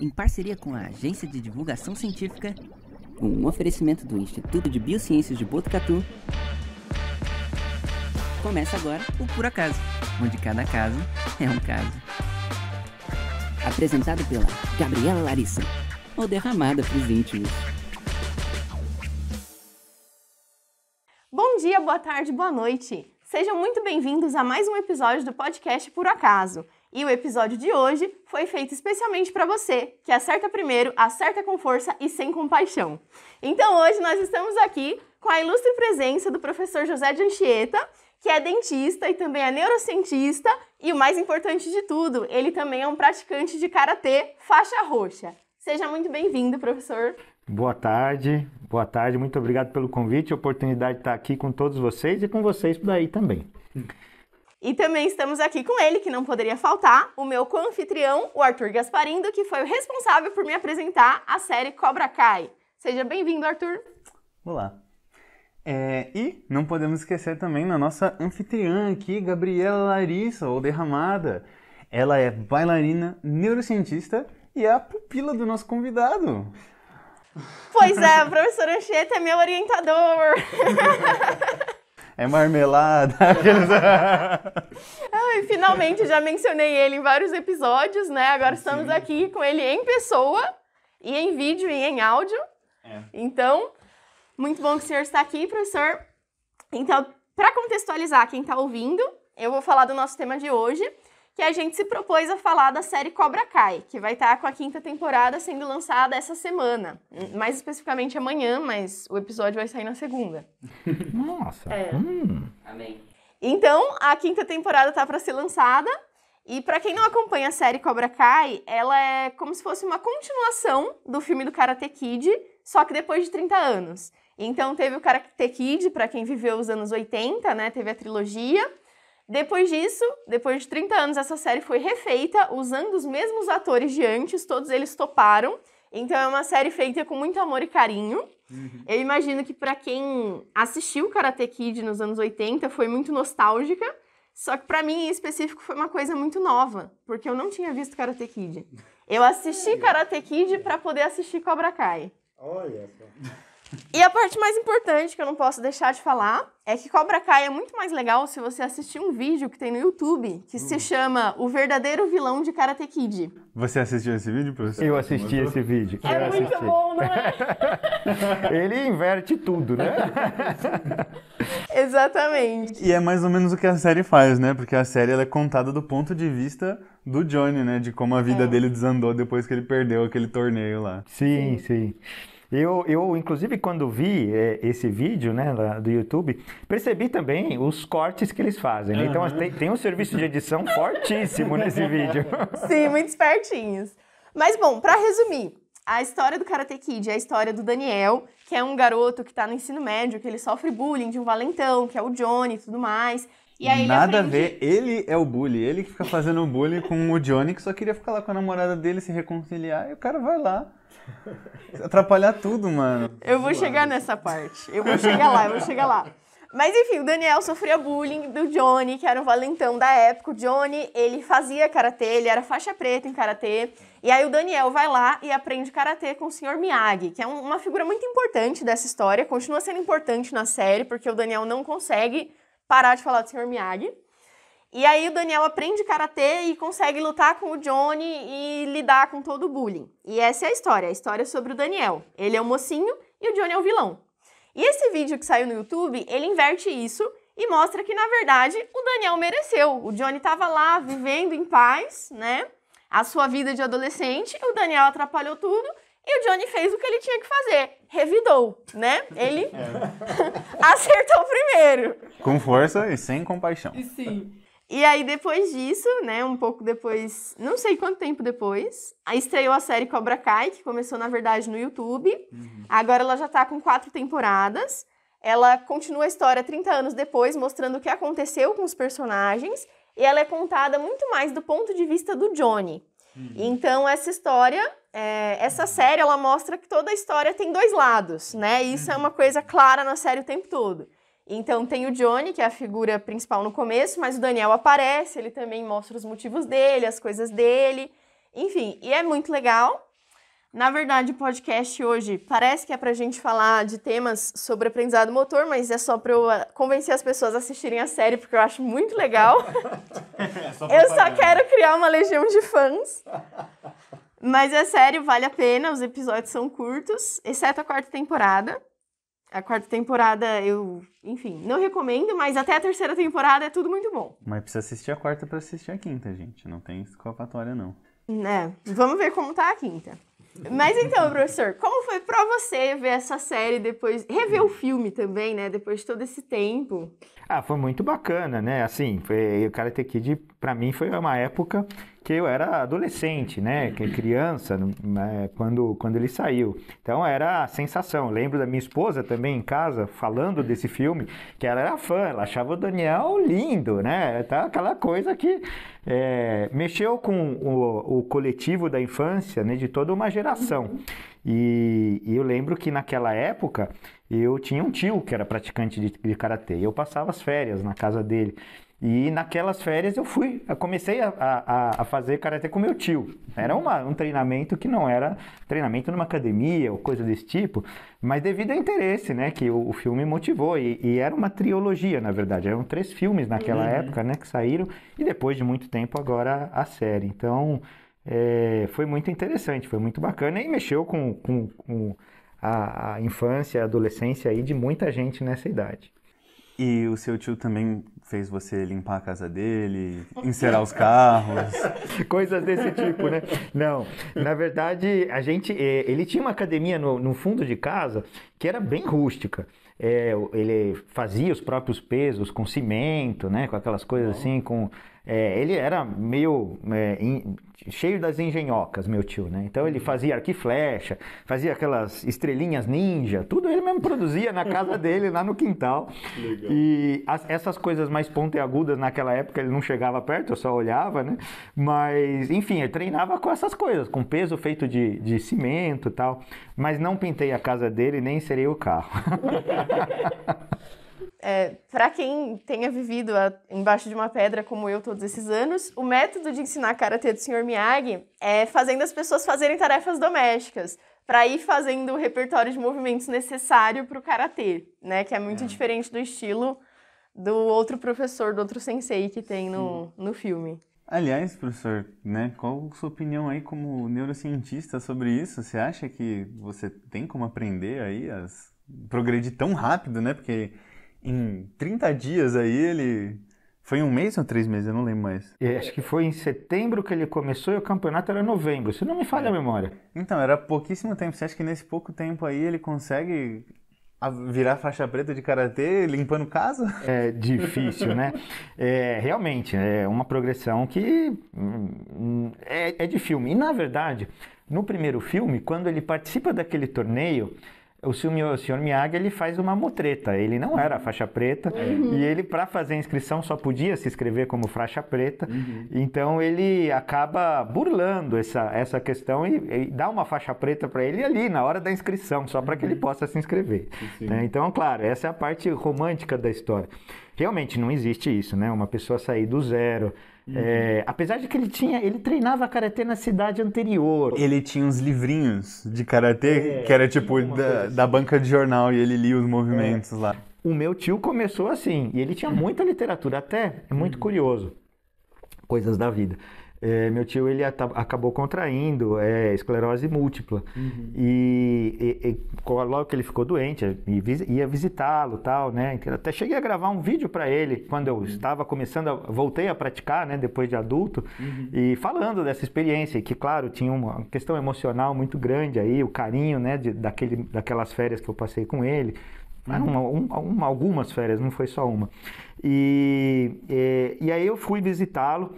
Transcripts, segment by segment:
em parceria com a Agência de Divulgação Científica, um oferecimento do Instituto de Biociências de Botucatu. Começa agora o Por Acaso, onde cada caso é um caso. Apresentado pela Gabriela Larissa, ou derramada para os íntimos. Bom dia, boa tarde, boa noite. Sejam muito bem-vindos a mais um episódio do podcast Por Acaso. E o episódio de hoje foi feito especialmente para você, que acerta primeiro, acerta com força e sem compaixão. Então hoje nós estamos aqui com a ilustre presença do professor José de Anchieta, que é dentista e também é neurocientista, e o mais importante de tudo, ele também é um praticante de karatê faixa roxa. Seja muito bem-vindo, professor. Boa tarde, boa tarde, muito obrigado pelo convite, oportunidade de estar aqui com todos vocês e com vocês por aí também. E também estamos aqui com ele, que não poderia faltar, o meu co-anfitrião, o Arthur Gasparindo, que foi o responsável por me apresentar a série Cobra Kai. Seja bem-vindo, Arthur. Olá. É, e não podemos esquecer também da nossa anfitriã aqui, Gabriela Larissa, ou Derramada. Ela é bailarina, neurocientista e é a pupila do nosso convidado. Pois é, o professor Anchieta é meu orientador. é marmelada. Ai, finalmente, já mencionei ele em vários episódios, né? Agora estamos Sim. aqui com ele em pessoa, e em vídeo, e em áudio. É. Então, muito bom que o senhor está aqui, professor. Então, para contextualizar quem está ouvindo, eu vou falar do nosso tema de hoje que a gente se propôs a falar da série Cobra Kai, que vai estar tá com a quinta temporada sendo lançada essa semana. Hum, mais especificamente amanhã, mas o episódio vai sair na segunda. Nossa! É. Hum. Amém. Então, a quinta temporada tá para ser lançada. E para quem não acompanha a série Cobra Kai, ela é como se fosse uma continuação do filme do Karate Kid, só que depois de 30 anos. Então teve o Karate Kid, para quem viveu os anos 80, né? Teve a trilogia. Depois disso, depois de 30 anos, essa série foi refeita usando os mesmos atores de antes, todos eles toparam. Então é uma série feita com muito amor e carinho. Uhum. Eu imagino que para quem assistiu Karate Kid nos anos 80 foi muito nostálgica. Só que para mim em específico foi uma coisa muito nova, porque eu não tinha visto Karate Kid. Eu assisti Karate Kid para poder assistir Cobra Kai. Olha só. E a parte mais importante que eu não posso deixar de falar é que Cobra Kai é muito mais legal se você assistir um vídeo que tem no YouTube que hum. se chama O Verdadeiro Vilão de Karate Kid. Você assistiu esse vídeo, professor? Eu assisti esse vídeo. É muito bom, não é? Ele inverte tudo, né? Exatamente. E é mais ou menos o que a série faz, né? Porque a série é contada do ponto de vista do Johnny, né? De como a vida é. dele desandou depois que ele perdeu aquele torneio lá. Sim, sim. sim. Eu, eu inclusive, quando vi é, esse vídeo né, lá, do YouTube, percebi também os cortes que eles fazem. Né? Então, tem, tem um serviço de edição fortíssimo nesse vídeo. Sim, muito espertinhos. Mas, bom, para resumir, a história do Karate Kid é a história do Daniel, que é um garoto que está no ensino médio, que ele sofre bullying de um valentão, que é o Johnny e tudo mais. E aí Nada aprende... a ver, ele é o bully, ele que fica fazendo bullying com o Johnny, que só queria ficar lá com a namorada dele, se reconciliar, e o cara vai lá Atrapalhar tudo, mano. Eu vou Uau. chegar nessa parte. Eu vou chegar lá, eu vou chegar lá. Mas enfim, o Daniel sofria bullying do Johnny, que era o valentão da época. O Johnny, ele fazia karatê, ele era faixa preta em karatê. E aí o Daniel vai lá e aprende karatê com o Sr. Miyagi, que é um, uma figura muito importante dessa história, continua sendo importante na série, porque o Daniel não consegue parar de falar do Sr. Miyagi. E aí o Daniel aprende karatê e consegue lutar com o Johnny e lidar com todo o bullying. E essa é a história, a história sobre o Daniel. Ele é o mocinho e o Johnny é o vilão. E esse vídeo que saiu no YouTube, ele inverte isso e mostra que, na verdade, o Daniel mereceu. O Johnny estava lá vivendo em paz, né? A sua vida de adolescente, o Daniel atrapalhou tudo e o Johnny fez o que ele tinha que fazer. Revidou, né? Ele é. acertou primeiro. Com força e sem compaixão. E sim. E aí, depois disso, né, um pouco depois, não sei quanto tempo depois, estreou a série Cobra Kai, que começou, na verdade, no YouTube. Uhum. Agora ela já tá com quatro temporadas. Ela continua a história 30 anos depois, mostrando o que aconteceu com os personagens. E ela é contada muito mais do ponto de vista do Johnny. Uhum. Então, essa história, é, essa série, ela mostra que toda a história tem dois lados, né? E isso é uhum. é uma coisa clara na série o tempo todo. Então tem o Johnny, que é a figura principal no começo, mas o Daniel aparece, ele também mostra os motivos dele, as coisas dele, enfim, e é muito legal. Na verdade, o podcast hoje parece que é para a gente falar de temas sobre aprendizado motor, mas é só para eu ah, convencer as pessoas a assistirem a série, porque eu acho muito legal. É só eu só quero criar uma legião de fãs. Mas é sério, vale a pena, os episódios são curtos, exceto a quarta temporada. A quarta temporada eu, enfim, não recomendo, mas até a terceira temporada é tudo muito bom. Mas precisa assistir a quarta para assistir a quinta, gente. Não tem escapatória, não. Né? Vamos ver como tá a quinta. Mas então, professor, como foi para você ver essa série depois, rever o filme também, né? Depois de todo esse tempo? Ah, foi muito bacana, né? Assim, foi, o Karate Kid para mim foi uma época que eu era adolescente, né? Que é criança, né? quando quando ele saiu. Então era a sensação. Eu lembro da minha esposa também em casa falando desse filme, que ela era fã, ela achava o Daniel lindo, né? Tá aquela coisa que é, mexeu com o, o, coletivo da infância né, de toda uma geração. E, e, eu lembro que naquela época eu tinha um tio que era praticante de, de karatê. E eu passava as férias na casa dele. E naquelas férias eu fui, eu comecei a, a, a fazer karatê com meu tio. Era uma, um treinamento que não era treinamento numa academia ou coisa desse tipo, mas devido ao interesse, né, que o, o filme motivou. E, e, era uma trilogia, na verdade, eram três filmes naquela uhum. época, né, que saíram, e depois de muito tempo agora a série. Então é, foi muito interessante, foi muito bacana e mexeu com, com, com a, a infância, a adolescência aí de muita gente nessa idade. E o seu tio também fez você limpar a casa dele, encerar os carros. Coisas desse tipo, né? Não, na verdade, a gente, eh, ele tinha uma academia no, no fundo de casa que era bem rústica. É, ele fazia os próprios pesos com cimento, né? Com aquelas coisas assim, com é, ele era meio é, in, cheio das engenhocas, meu tio, né? Então ele uhum. fazia arquiflecha, fazia aquelas estrelinhas ninja, tudo ele mesmo produzia na casa dele, lá no quintal. Legal. E as, essas coisas mais pontiagudas naquela época ele não chegava perto, eu só olhava, né? Mas, enfim, eu treinava com essas coisas, com peso feito de, de cimento e tal. Mas não pintei a casa dele, nem serei o carro. É, para quem tenha vivido a, embaixo de uma pedra como eu todos esses anos, o método de ensinar karatê do Sr. Miyagi é fazendo as pessoas fazerem tarefas domésticas, para ir fazendo o repertório de movimentos necessário para o karatê, né? Que é muito é. diferente do estilo do outro professor, do outro sensei que tem no, no filme. Aliás, professor, né, qual a sua opinião aí como neurocientista sobre isso? Você acha que você tem como aprender aí as progredir tão rápido, né? Porque em 30 dias aí ele. Foi um mês ou três meses? Eu não lembro mais. É, acho que foi em setembro que ele começou e o campeonato era novembro, se não me falha a é. memória. Então, era pouquíssimo tempo. Você acha que nesse pouco tempo aí ele consegue virar faixa preta de karatê limpando casa? É difícil, né? É, realmente, é uma progressão que hum, hum, é, é de filme. E na verdade, no primeiro filme, quando ele participa daquele torneio o senhor, o senhor Miyagi ele faz uma mutreta. Ele não era faixa preta uhum. e ele para fazer a inscrição só podia se inscrever como faixa preta. Uhum. Então ele acaba burlando essa, essa questão e, e dá uma faixa preta para ele ali na hora da inscrição só para que ele uhum. possa se inscrever. Né? Então claro essa é a parte romântica da história. Realmente não existe isso, né? Uma pessoa sair do zero Uhum. É, apesar de que ele tinha, ele treinava karatê na cidade anterior. Ele tinha uns livrinhos de karatê é, que era tipo da, assim. da, banca de jornal e ele lia os movimentos é. lá. O meu tio começou assim e ele tinha muita literatura até, é muito uhum. curioso. Coisas da vida. É, meu tio ele acabou contraindo é, esclerose múltipla uhum. e, e, e, logo que ele ficou doente ia visitá-lo tal né então até cheguei a gravar um vídeo para ele quando eu uhum. estava começando a, voltei a praticar né depois de adulto uhum. e falando dessa experiência que claro tinha uma questão emocional muito grande aí o carinho né de, daquele daquelas férias que eu passei com ele ah, uhum. uma, uma, algumas férias não foi só uma e, e, é, e aí eu fui visitá-lo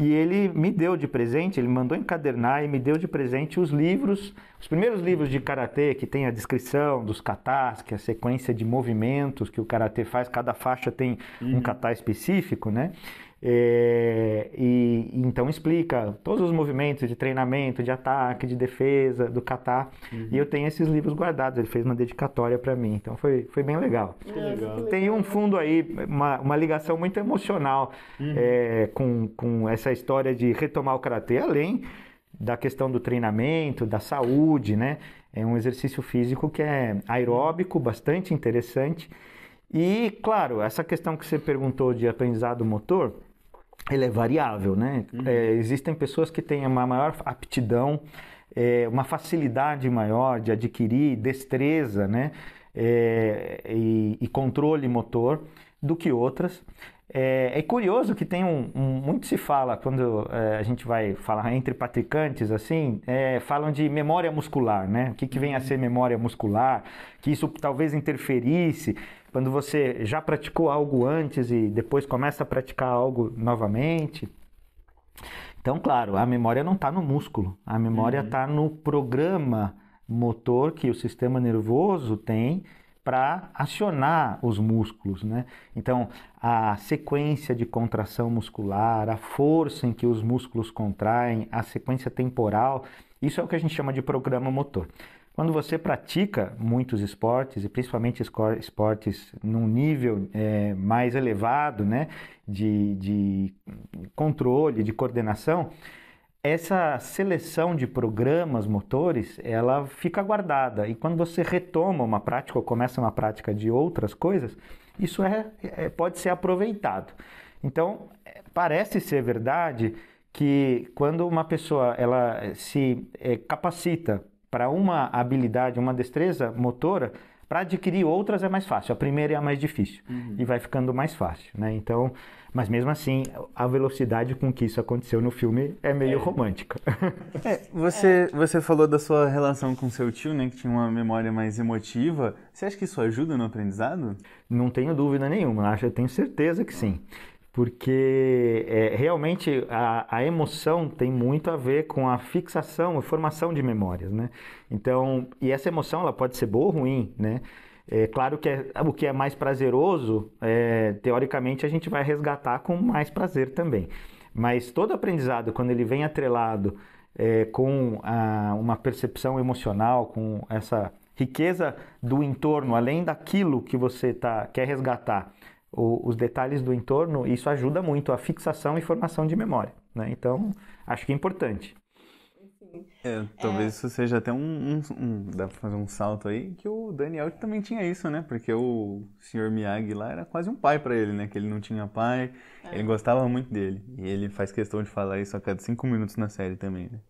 e ele me deu de presente, ele mandou encadernar e me deu de presente os livros, os primeiros livros de karatê que tem a descrição dos katas, que é a sequência de movimentos que o karatê faz, cada faixa tem uhum. um kata específico, né? É, e, e, então explica todos os movimentos de treinamento, de ataque, de defesa do Catar. Uhum. E eu tenho esses livros guardados. Ele fez uma dedicatória para mim, então foi, foi bem legal. Que legal. Ah, Tem um fundo aí, uma, uma ligação muito emocional uhum. é, com, com essa história de retomar o karatê, além da questão do treinamento, da saúde, né? É um exercício físico que é aeróbico, bastante interessante. E, claro, essa questão que você perguntou de aprendizado motor, ele é variável, né? Uhum. É, existem pessoas que têm uma maior aptidão, é, uma facilidade maior de adquirir destreza, né? É, e, e, controle motor do que outras. É, é curioso que tem um, um, muito se fala quando é, a gente vai falar entre patricantes assim, é, falam de memória muscular, né? O que, que vem a uhum. ser memória muscular? Que isso talvez interferisse. Quando você já praticou algo antes e depois começa a praticar algo novamente. Então, claro, a memória não está no músculo, a memória está uhum. Tá no programa motor que o sistema nervoso tem para acionar os músculos, né? Então, a sequência de contração muscular, a força em que os músculos contraem, a sequência temporal, isso é o que a gente chama de programa motor. Quando você pratica muitos esportes, e principalmente esportes num nível é, mais elevado né, de, de controle, de coordenação, essa seleção de programas motores, ela fica guardada. E quando você retoma uma prática ou começa uma prática de outras coisas, isso é, é pode ser aproveitado. Então, é, parece ser verdade que quando uma pessoa ela se é, capacita para uma habilidade, uma destreza motora, para adquirir outras é mais fácil. A primeira é a mais difícil uhum. e vai ficando mais fácil, né? Então, mas mesmo assim, a velocidade com que isso aconteceu no filme é meio é. romântica. É, você, é. você falou da sua relação com seu tio, né? Que tinha uma memória mais emotiva. Você acha que isso ajuda no aprendizado? Não tenho dúvida nenhuma. Acho, eu tenho certeza que sim porque é, realmente a, a, emoção tem muito a ver com a fixação e formação de memórias, né? Então, e essa emoção ela pode ser boa ou ruim, né? É claro que é, o que é mais prazeroso, é, teoricamente, a gente vai resgatar com mais prazer também. Mas todo aprendizado, quando ele vem atrelado é, com a, uma percepção emocional, com essa riqueza do entorno, além daquilo que você tá, quer resgatar, o, os detalhes do entorno, isso ajuda muito a fixação e formação de memória. Né? Então, acho que é importante. É, é. talvez é... isso seja até um, um, um, Dá pra fazer um salto aí, que o Daniel também tinha isso, né? Porque o Sr. Miyagi lá era quase um pai para ele, né? Que ele não tinha pai, é. ele gostava muito dele. E ele faz questão de falar isso a cada cinco minutos na série também, né?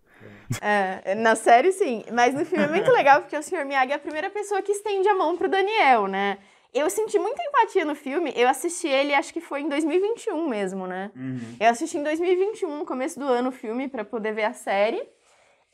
É, é na série sim, mas no filme é muito legal porque o Sr. Miyagi é a primeira pessoa que estende a mão pro Daniel, né? Eu senti muita empatia no filme. Eu assisti ele, acho que foi em 2021 mesmo, né? Uhum. Eu assisti em 2021, no começo do ano, o filme, para poder ver a série.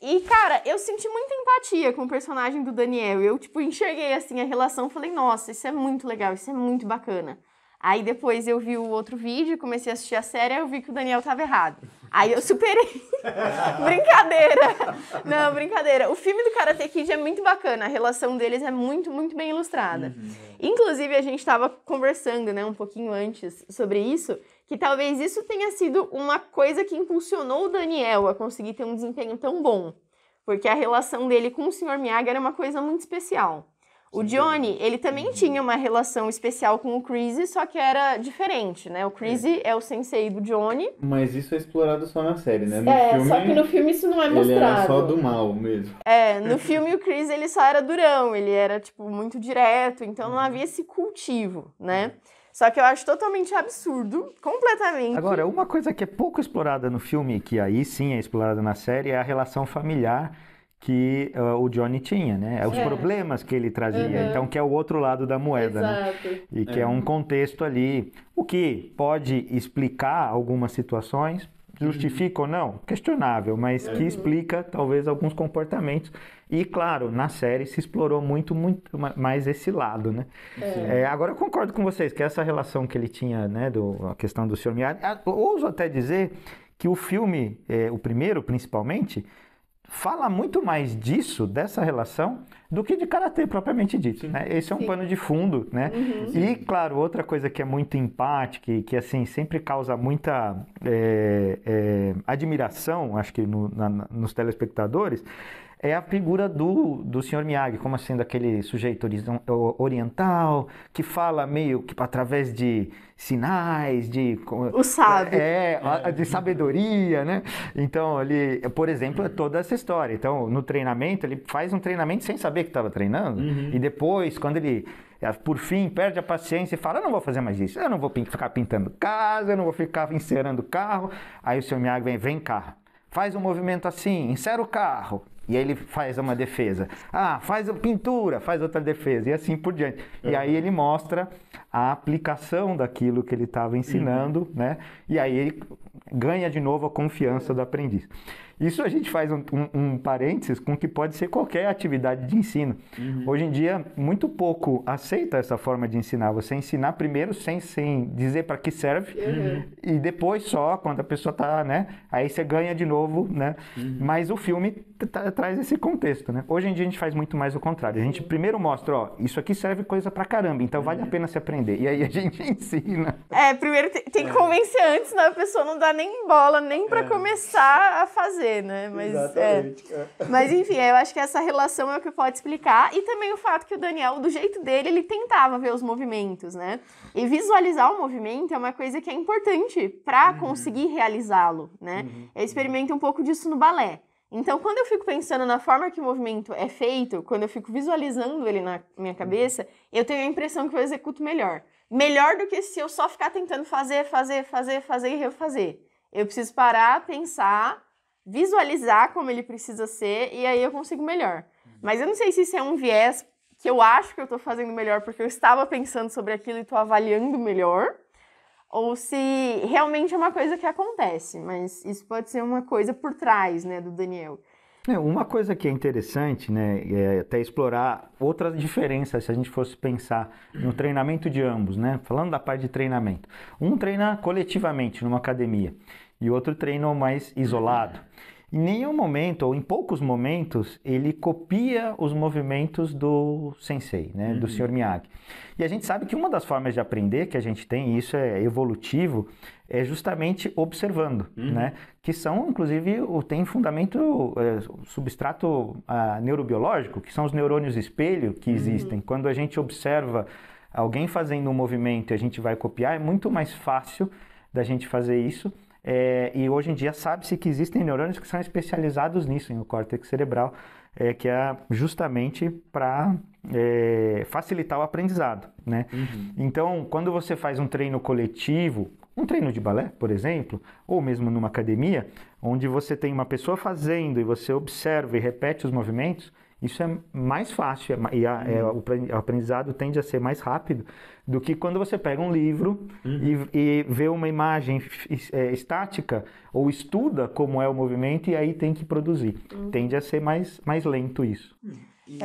E, cara, eu senti muita empatia com o personagem do Daniel. Eu, tipo, enxerguei, assim, a relação. Falei, nossa, isso é muito legal, isso é muito bacana. Aí depois eu vi o outro vídeo, comecei a assistir a série, eu vi que o Daniel estava errado. Aí eu superei. brincadeira. Não, brincadeira. O filme do Karate Kid é muito bacana, a relação deles é muito, muito bem ilustrada. Uhum. Inclusive, a gente estava conversando, né, um pouquinho antes sobre isso, que talvez isso tenha sido uma coisa que impulsionou o Daniel a conseguir ter um desempenho tão bom. Porque a relação dele com o Sr. Miyagi era uma coisa muito especial. O Johnny, ele também uhum. tinha uma relação especial com o Chris, só que era diferente, né? O Chris é. é. o sensei do Johnny. Mas isso é explorado só na série, né? No é, filme, só que no filme isso não é mostrado. Ele era só do mal mesmo. É, no filme o Chris ele só era durão, ele era, tipo, muito direto, então não uhum. havia esse cultivo, né? Uhum. Só que eu acho totalmente absurdo, completamente. Agora, uma coisa que é pouco explorada no filme, que aí sim é explorada na série, é a relação familiar que uh, o Johnny tinha, né? É os é. problemas que ele trazia. Uhum. Então, que é o outro lado da moeda, né? Exato. né? E que é. é um contexto ali, o que pode explicar algumas situações, justifica uhum. ou não, questionável, mas que uhum. explica talvez alguns comportamentos. E claro, na série se explorou muito, muito mais esse lado, né? É. É, agora eu concordo com vocês que essa relação que ele tinha, né, do, a questão do senhor Miyagi, ouso até dizer que o filme, é, o primeiro principalmente, fala muito mais disso, dessa relação, do que de karatê propriamente dito. Né? Esse é um Sim. pano de fundo, né? Uhum. E, claro, outra coisa que é muito empática e que, assim, sempre causa muita é, é, admiração, acho que no, na, nos telespectadores, é a figura do, do senhor Miyagi, como sendo aquele sujeito oriental, que fala meio que através de sinais de o sábio. É, de sabedoria, né? Então, ele, por exemplo, é toda essa história. Então, no treinamento, ele faz um treinamento sem saber que estava treinando uhum. e depois, quando ele é, por fim perde a paciência e fala: "Eu não vou fazer mais isso. Eu não vou ficar pintando casa, eu não vou ficar encerando carro". Aí o seu Miyagi vem, vem cá, Faz um movimento assim, encera o carro. E aí ele faz uma defesa. Ah, faz pintura, faz outra defesa, e assim por diante. Uhum. E aí ele mostra a aplicação daquilo que ele estava ensinando, uhum. né? E aí ele ganha de novo a confiança do aprendiz. Isso a gente faz um, um, um parênteses com que pode ser qualquer atividade de ensino. Uhum. Hoje em dia, muito pouco aceita essa forma de ensinar. Você ensinar primeiro sem, sem dizer para que serve uhum. e depois só, quando a pessoa está, né? Aí você ganha de novo, né? Uhum. Mas o filme traz esse contexto, né? Hoje em dia a gente faz muito mais o contrário. A gente primeiro mostra, ó, isso aqui serve coisa pra caramba, então vale a uhum. pena se aprender. E aí a gente ensina. É, primeiro tem, tem que é. convencer antes, né? A pessoa não dá nem bola, nem para é. começar a fazer fazer, né? Mas, é. Exatamente. É. Mas enfim, eu acho que essa relação é o que pode explicar. E também o fato que o Daniel, do jeito dele, ele tentava ver os movimentos, né? E visualizar o movimento é uma coisa que é importante para uhum. conseguir realizá-lo, né? Uhum. Eu experimento um pouco disso no balé. Então, quando eu fico pensando na forma que o movimento é feito, quando eu fico visualizando ele na minha uhum. cabeça, eu tenho a impressão que eu executo melhor. Melhor do que se eu só ficar tentando fazer, fazer, fazer, fazer e refazer. Eu preciso parar, pensar visualizar como ele precisa ser e aí eu consigo melhor. Uhum. Mas eu não sei se isso é um viés que eu acho que eu estou fazendo melhor porque eu estava pensando sobre aquilo e estou avaliando melhor, ou se realmente é uma coisa que acontece, mas isso pode ser uma coisa por trás, né, do Daniel. É, uma coisa que é interessante, né, é até explorar outras diferenças se a gente fosse pensar no treinamento de ambos, né, falando da parte de treinamento. Um treina coletivamente numa academia e o outro treina mais isolado. Em nenhum momento, ou em poucos momentos, ele copia os movimentos do sensei, né, uhum. do senhor Miyagi. E a gente sabe que uma das formas de aprender que a gente tem, e isso é evolutivo, é justamente observando, uhum. né? Que são, inclusive, o, tem fundamento é, substrato a, ah, neurobiológico, que são os neurônios espelho que uhum. existem. Quando a gente observa alguém fazendo um movimento e a gente vai copiar, é muito mais fácil da gente fazer isso é, e hoje em dia sabe-se que existem neurônios que são especializados nisso, no córtex cerebral, é, que é justamente para é, facilitar o aprendizado. Né? Uhum. Então, quando você faz um treino coletivo, um treino de balé, por exemplo, ou mesmo numa academia, onde você tem uma pessoa fazendo e você observa e repete os movimentos, isso é mais fácil é e a, é uhum. é, o aprendizado tende a ser mais rápido do que quando você pega um livro uhum. e, e, vê uma imagem é, estática ou estuda como é o movimento e aí tem que produzir. Uhum. Tende a ser mais, mais lento isso. Uhum.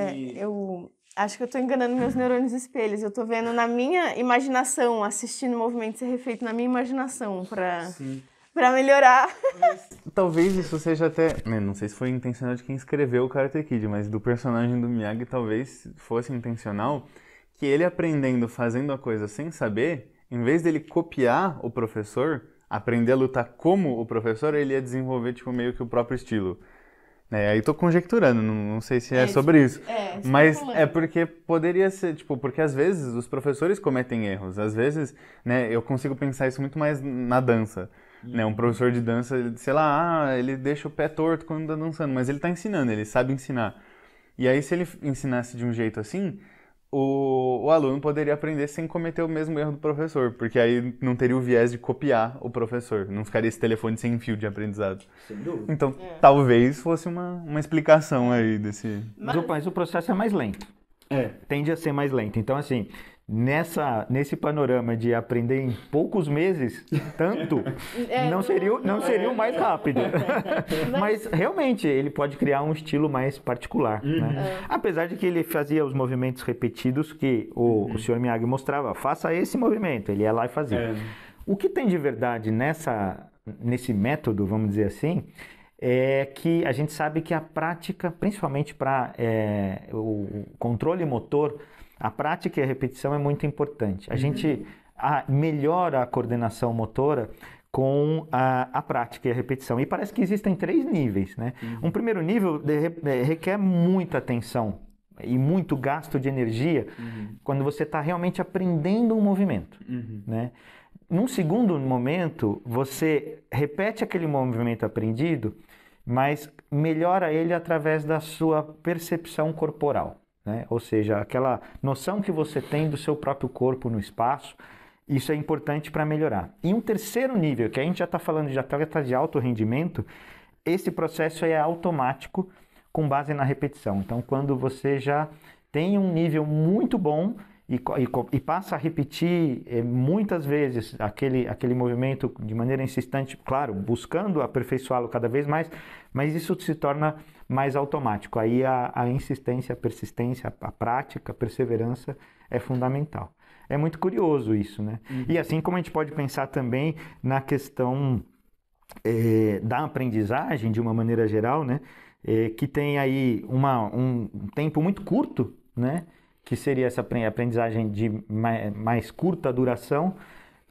É, eu acho que eu estou enganando meus neurônios espelhos. Eu estou vendo na minha imaginação, assistindo o movimento ser refeito na minha imaginação para... Sim. pra melhorar. Talvez isso seja até. Né, não sei se foi intencional de quem escreveu o Karate Kid, mas do personagem do Miyagi talvez fosse intencional que ele aprendendo, fazendo a coisa sem saber, em vez dele copiar o professor, aprender a lutar como o professor, ele ia desenvolver tipo, meio que o próprio estilo. É, aí tô conjecturando, não, não sei se é, é sobre tipo, isso. É, isso tá mas é porque poderia ser, tipo, porque às vezes os professores cometem erros. Às vezes, né, eu consigo pensar isso muito mais na dança. Né? Um professor de dança, sei lá, ah, ele deixa o pé torto quando tá dançando, mas ele tá ensinando, ele sabe ensinar. E aí, se ele ensinasse de um jeito assim, o, o aluno poderia aprender sem cometer o mesmo erro do professor, porque aí não teria o viés de copiar o professor, não ficaria esse telefone sem fio de aprendizado. Sem dúvida. Então, é. talvez fosse uma, uma explicação aí desse. Mas... mas o processo é mais lento. É. Tende a ser mais lento. Então, assim, nessa, nesse panorama de aprender em poucos meses, tanto, é, não, seria, não seria o mais rápido. Mas, realmente, ele pode criar um estilo mais particular. Né? Uhum. Né? É. Apesar de que ele fazia os movimentos repetidos que o, uhum. o senhor Miyagi mostrava, faça esse movimento, ele ia lá e fazia. É. O que tem de verdade nessa, nesse método, vamos dizer assim, é que a gente sabe que a prática, principalmente para é, o controle motor, a prática e a repetição é muito importante. A uhum. gente a, melhora a coordenação motora com a, a, prática e a repetição. E parece que existem três níveis, né? Uhum. Um primeiro nível de, é, requer muita atenção e muito gasto de energia uhum. quando você está realmente aprendendo um movimento, uhum. né? Num segundo momento, você repete aquele movimento aprendido, mas melhora ele através da sua percepção corporal. Né? Ou seja, aquela noção que você tem do seu próprio corpo no espaço, isso é importante para melhorar. E um terceiro nível, que a gente já está falando de atleta de alto rendimento, esse processo é automático com base na repetição. Então, quando você já tem um nível muito bom e, e, e passa a repetir é, muitas vezes aquele, aquele movimento de maneira insistente, claro, buscando aperfeiçoá-lo cada vez mais, mas isso se torna mais automático. Aí a, a insistência, a persistência, a, a prática, a perseverança é fundamental. É muito curioso isso, né? Uhum. E assim como a gente pode pensar também na questão é, da aprendizagem, de uma maneira geral, né? É, que tem aí uma, um tempo muito curto, né? Que seria essa aprendizagem de mais, mais curta duração,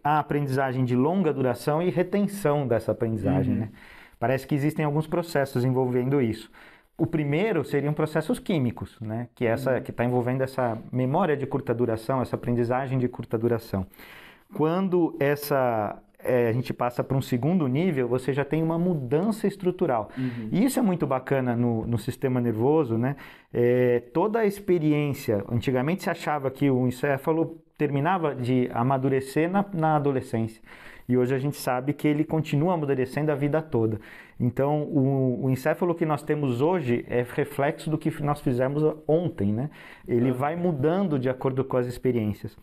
a aprendizagem de longa duração e retenção dessa aprendizagem, uhum. né? Parece que existem alguns processos envolvendo isso. O primeiro seriam processos químicos, né? que é essa uhum. que está envolvendo essa memória de curta duração, essa aprendizagem de curta duração. Quando essa é, a gente passa para um segundo nível, você já tem uma mudança estrutural. Uhum. E isso é muito bacana no, no sistema nervoso, né? É, toda a experiência, antigamente se achava que o encéfalo terminava de amadurecer na, na adolescência e hoje a gente sabe que ele continua amadurecendo a vida toda. Então, o, o encéfalo que nós temos hoje é reflexo do que nós fizemos ontem, né? Ele vai mudando de acordo com as experiências.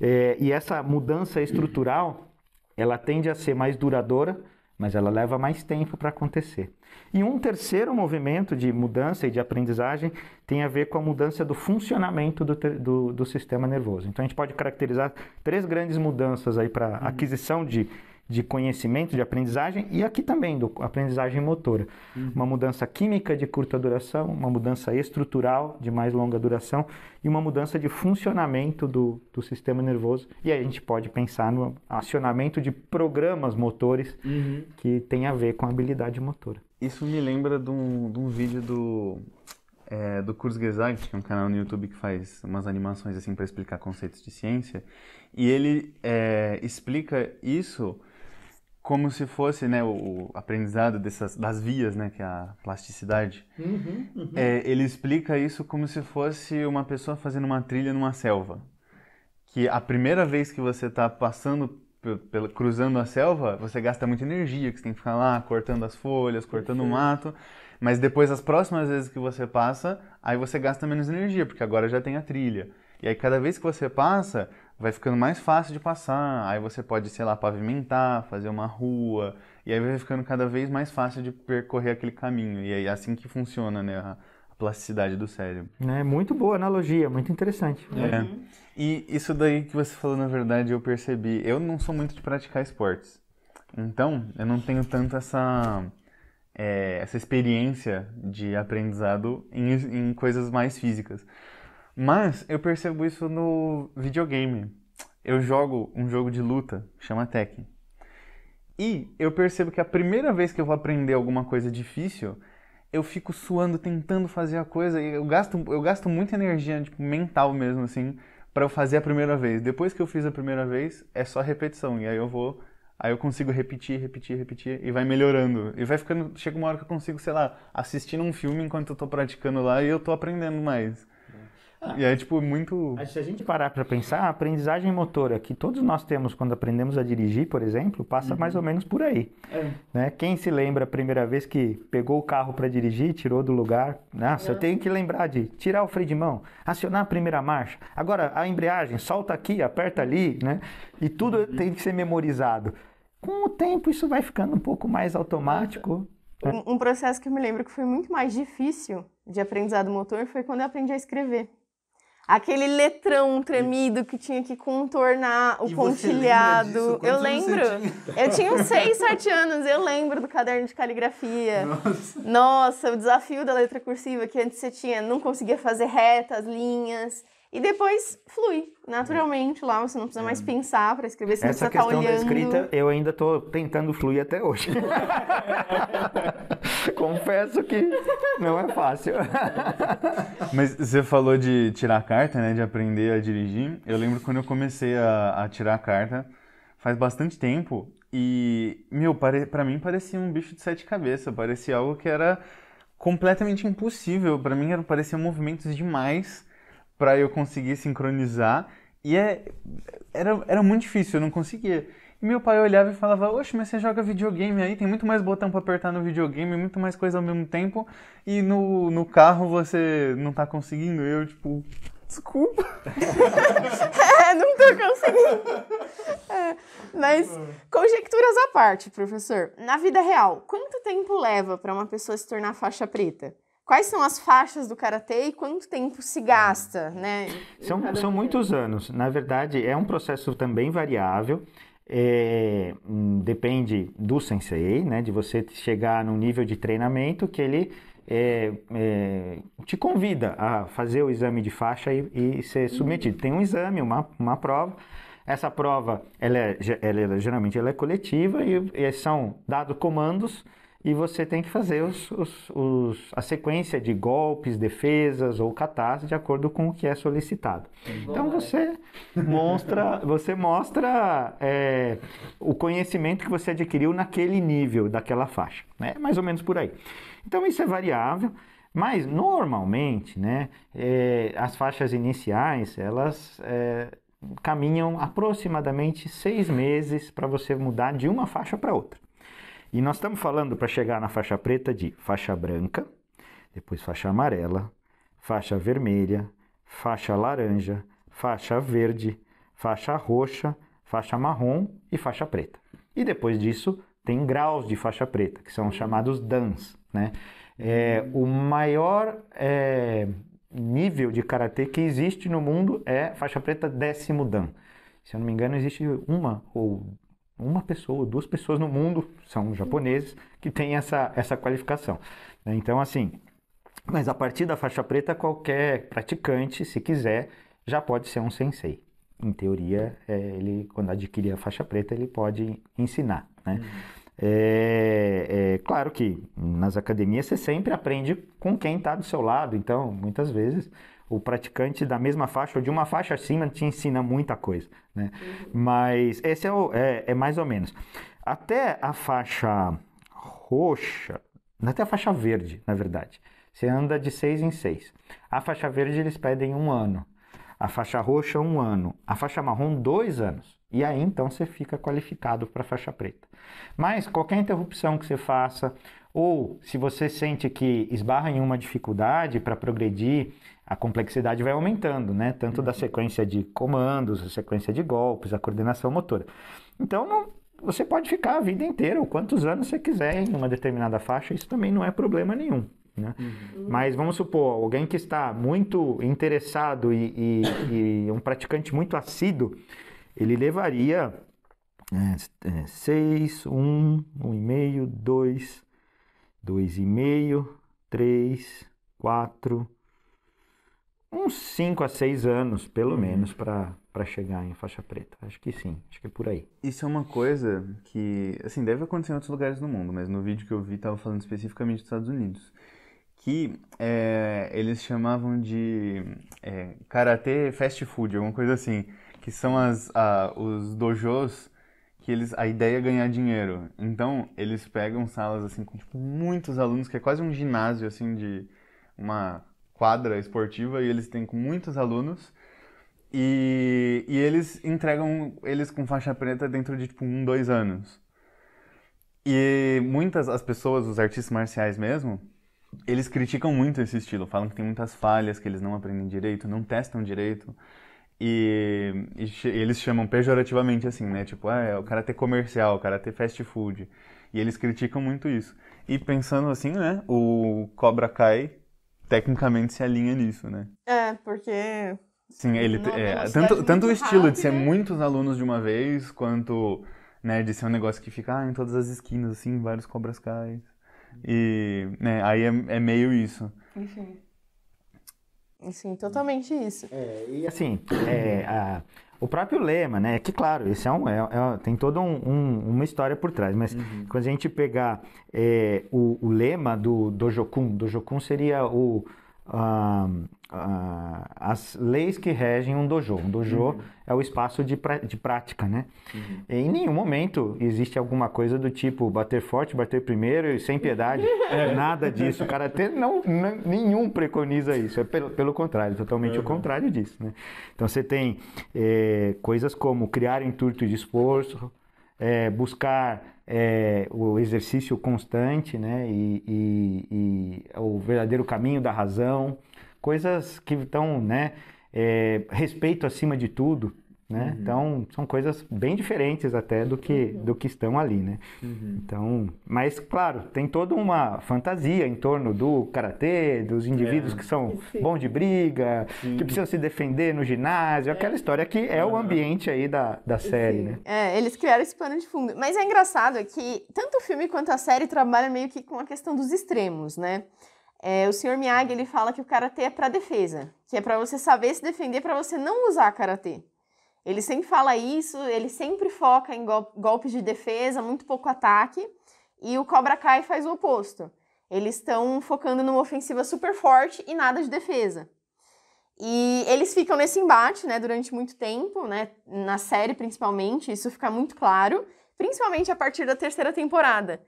É, e essa mudança estrutural, ela tende a ser mais duradoura, mas ela leva mais tempo para acontecer. E um terceiro movimento de mudança e de aprendizagem tem a ver com a mudança do funcionamento do, do, do sistema nervoso. Então a gente pode caracterizar três grandes mudanças aí para uhum. aquisição de de conhecimento, de aprendizagem, e aqui também, do aprendizagem motora. Uhum. Uma mudança química de curta duração, uma mudança estrutural de mais longa duração e uma mudança de funcionamento do, do sistema nervoso. E aí a gente pode pensar no acionamento de programas motores uhum. que tem a ver com a habilidade motora. Isso me lembra de um, de um vídeo do é, do Kurzgesagt, que é um canal no YouTube que faz umas animações assim para explicar conceitos de ciência, e ele é, explica isso como se fosse né, o, aprendizado dessas, das vias, né, que é a plasticidade. Uhum, uhum. É, ele explica isso como se fosse uma pessoa fazendo uma trilha numa selva. Que a primeira vez que você está passando, pela, cruzando a selva, você gasta muita energia, que você tem que ficar lá cortando as folhas, cortando o mato. Mas depois, as próximas vezes que você passa, aí você gasta menos energia, porque agora já tem a trilha. E aí, cada vez que você passa, vai ficando mais fácil de passar. Aí você pode, sei lá, pavimentar, fazer uma rua, e aí vai ficando cada vez mais fácil de percorrer aquele caminho. E aí é assim que funciona, né? A, plasticidade do cérebro. É muito boa analogia, muito interessante. É. Uhum. E isso daí que você falou, na verdade, eu percebi. Eu não sou muito de praticar esportes. Então, eu não tenho tanto essa, é, essa experiência de aprendizado em, em coisas mais físicas. Mas eu percebo isso no videogame. Eu jogo um jogo de luta, chama Tekken. E eu percebo que a primeira vez que eu vou aprender alguma coisa difícil, eu fico suando tentando fazer a coisa e eu gasto, eu gasto muita energia tipo, mental mesmo, assim, para eu fazer a primeira vez. Depois que eu fiz a primeira vez, é só repetição. E aí eu vou, aí eu consigo repetir, repetir, repetir e vai melhorando. E vai ficando, chega uma hora que eu consigo, sei lá, assistindo um filme enquanto eu tô praticando lá e eu tô aprendendo mais. e tipo, é tipo muito. Se a gente parar para pensar, a aprendizagem motora que todos nós temos quando aprendemos a dirigir, por exemplo, passa uhum. mais ou menos por aí. É. Né? Quem se lembra a primeira vez que pegou o carro para dirigir, tirou do lugar? Nossa, é. Ah, eu tenho que lembrar de tirar o freio de mão, acionar a primeira marcha. Agora, a embreagem, solta aqui, aperta ali, né? E tudo uhum. tem que ser memorizado. Com o tempo, isso vai ficando um pouco mais automático. Né? Um, um processo que eu me lembro que foi muito mais difícil de aprendizado motor foi quando eu aprendi a escrever. Aquele letrão tremido que tinha que contornar o e pontilhado. eu lembro. Tinha? Eu tinha uns 6, 7 anos, eu lembro do caderno de caligrafia. Nossa. Nossa, o desafio da letra cursiva que antes você tinha, não conseguia fazer retas, linhas. E depois flui, naturalmente lá, você não precisa mais é. pensar para escrever, você Essa precisa tá olhando. Essa questão da escrita, eu ainda estou tentando fluir até hoje. Confesso que não é fácil. Mas você falou de tirar a carta, né, de aprender a dirigir. Eu lembro quando eu comecei a, a tirar a carta, faz bastante tempo, e, meu, para, para mim parecia um bicho de sete cabeças, parecia algo que era completamente impossível. Para mim eram, pareciam movimentos demais para eu conseguir sincronizar. E é, era, era muito difícil, eu não conseguia. E meu pai olhava e falava: Oxe, mas você joga videogame aí, tem muito mais botão para apertar no videogame, muito mais coisa ao mesmo tempo, e no, no carro você não tá conseguindo. Eu, tipo, desculpa. é, não tô conseguindo. É, mas conjecturas à parte, professor. Na vida real, quanto tempo leva para uma pessoa se tornar faixa preta? quais são as faixas do karatê e quanto tempo se é. gasta, né? São, são muitos anos. Na verdade, é um processo também variável. É, hum, depende do sensei, né? De você chegar num nível de treinamento que ele é, é, te convida a fazer o exame de faixa e, e ser submetido. Tem um exame, uma, uma prova. Essa prova, ela, é, ela é, geralmente ela é coletiva e, e são dados comandos e você tem que fazer os, os, os, a sequência de golpes, defesas ou catarse de acordo com o que é solicitado. então você é. mostra, você mostra é, o conhecimento que você adquiriu naquele nível, daquela faixa, né? É mais ou menos por aí. Então isso é variável. Mas normalmente, né, é, as faixas iniciais elas é, caminham aproximadamente seis meses para você mudar de uma faixa para outra. E nós estamos falando para chegar na faixa preta de faixa branca, depois faixa amarela, faixa vermelha, faixa laranja, faixa verde, faixa roxa, faixa marrom e faixa preta. E depois disso tem graus de faixa preta, que são chamados DANs. Né? É, o maior é, nível de karatê que existe no mundo é faixa preta décimo dan. Se eu não me engano, existe uma ou uma pessoa, duas pessoas no mundo são japoneses que têm essa, essa qualificação. Né? Então, assim, mas a partir da faixa preta, qualquer praticante, se quiser, já pode ser um sensei. Em teoria, é, ele, quando adquirir a faixa preta, ele pode ensinar, né? Uhum. É, é, claro que nas academias você sempre aprende com quem está do seu lado, então muitas vezes o praticante da mesma faixa ou de uma faixa acima te ensina muita coisa, né? Uhum. Mas esse é, o, é, é mais ou menos. Até a faixa roxa, é até a faixa verde, na verdade, você anda de seis em seis. A faixa verde eles pedem um ano, a faixa roxa um ano, a faixa marrom dois anos. E aí então você fica qualificado para faixa preta. Mas qualquer interrupção que você faça, ou se você sente que esbarra em uma dificuldade para progredir, a complexidade vai aumentando, né? Tanto da uhum. sequência de comandos, a sequência de golpes, a coordenação motora. Então não, você pode ficar a vida inteira, ou quantos anos você quiser em uma determinada faixa, isso também não é problema nenhum. Né? Uhum. Mas vamos supor, alguém que está muito interessado e, e, e um praticante muito assíduo ele levaria 6, 1, 1,5, 2, 2,5, 3, 4, uns 5 a 6 anos, pelo uhum. menos, para para chegar em faixa preta. Acho que sim, acho que é por aí. Isso é uma coisa que, assim, deve acontecer em outros lugares do mundo, mas no vídeo que eu vi estava falando especificamente dos Estados Unidos, que é, eles chamavam de é, karatê fast food, alguma coisa assim, que são as, uh, os dojos que eles a ideia é ganhar dinheiro. Então, eles pegam salas assim com tipo, muitos alunos, que é quase um ginásio assim de uma quadra esportiva e eles têm com muitos alunos. E, e eles entregam eles com faixa preta dentro de tipo um, dois anos. E muitas as pessoas, os artistas marciais mesmo, eles criticam muito esse estilo, falam que tem muitas falhas, que eles não aprendem direito, não testam direito. E, e, eles chamam pejorativamente assim, né? Tipo, ah, é o ter comercial, o cara ter fast food. E eles criticam muito isso. E pensando assim, né? O Cobra Kai tecnicamente se alinha nisso, né? É, porque. Sim, ele. É, é, é tanto tanto o estilo rápido, de ser né? muitos alunos de uma vez, quanto né, de ser um negócio que fica ah, em todas as esquinas, assim, vários Cobras cai. E né, aí é, é meio isso. Enfim. Sim, totalmente isso. É, e assim, é, a, o próprio lema, né? Que claro, isso é um, é, é tem toda um, um, uma história por trás, mas uhum. quando a gente pegar é, o, o, lema do Dojokun, Dojokun seria o, ah, as leis que regem um dojo. Um dojo uhum. é o espaço de, de prática, né? Uhum. Em nenhum momento existe alguma coisa do tipo bater forte, bater primeiro e sem piedade. É. Nada disso. O karatê não, nenhum preconiza isso. É pelo, pelo contrário, totalmente uhum. o contrário disso, né? Então você tem eh, coisas como criar intuito de esforço, é, buscar é, o exercício constante né, e, e, e, o verdadeiro caminho da razão, coisas que estão, né, é, respeito acima de tudo, né? Uhum. Então, são coisas bem diferentes até do que, uhum. do que estão ali, né? Uhum. Então, mas claro, tem toda uma fantasia em torno do karatê, dos indivíduos é. que são Sim. bons de briga, Sim. que precisam se defender no ginásio, é. aquela história que é uhum. o ambiente aí da, da série, Sim. né? É, eles criaram esse pano de fundo. Mas é engraçado que tanto o filme quanto a série trabalham meio que com a questão dos extremos, né? É, o senhor Miyagi ele fala que o karatê é para defesa, que é para você saber se defender, para você não usar karatê. Ele sempre fala isso, ele sempre foca em golpes de defesa, muito pouco ataque, e o Cobra Kai faz o oposto. Eles estão focando numa ofensiva super forte e nada de defesa. E eles ficam nesse embate, né, durante muito tempo, né, na série principalmente, isso fica muito claro, principalmente a partir da terceira temporada.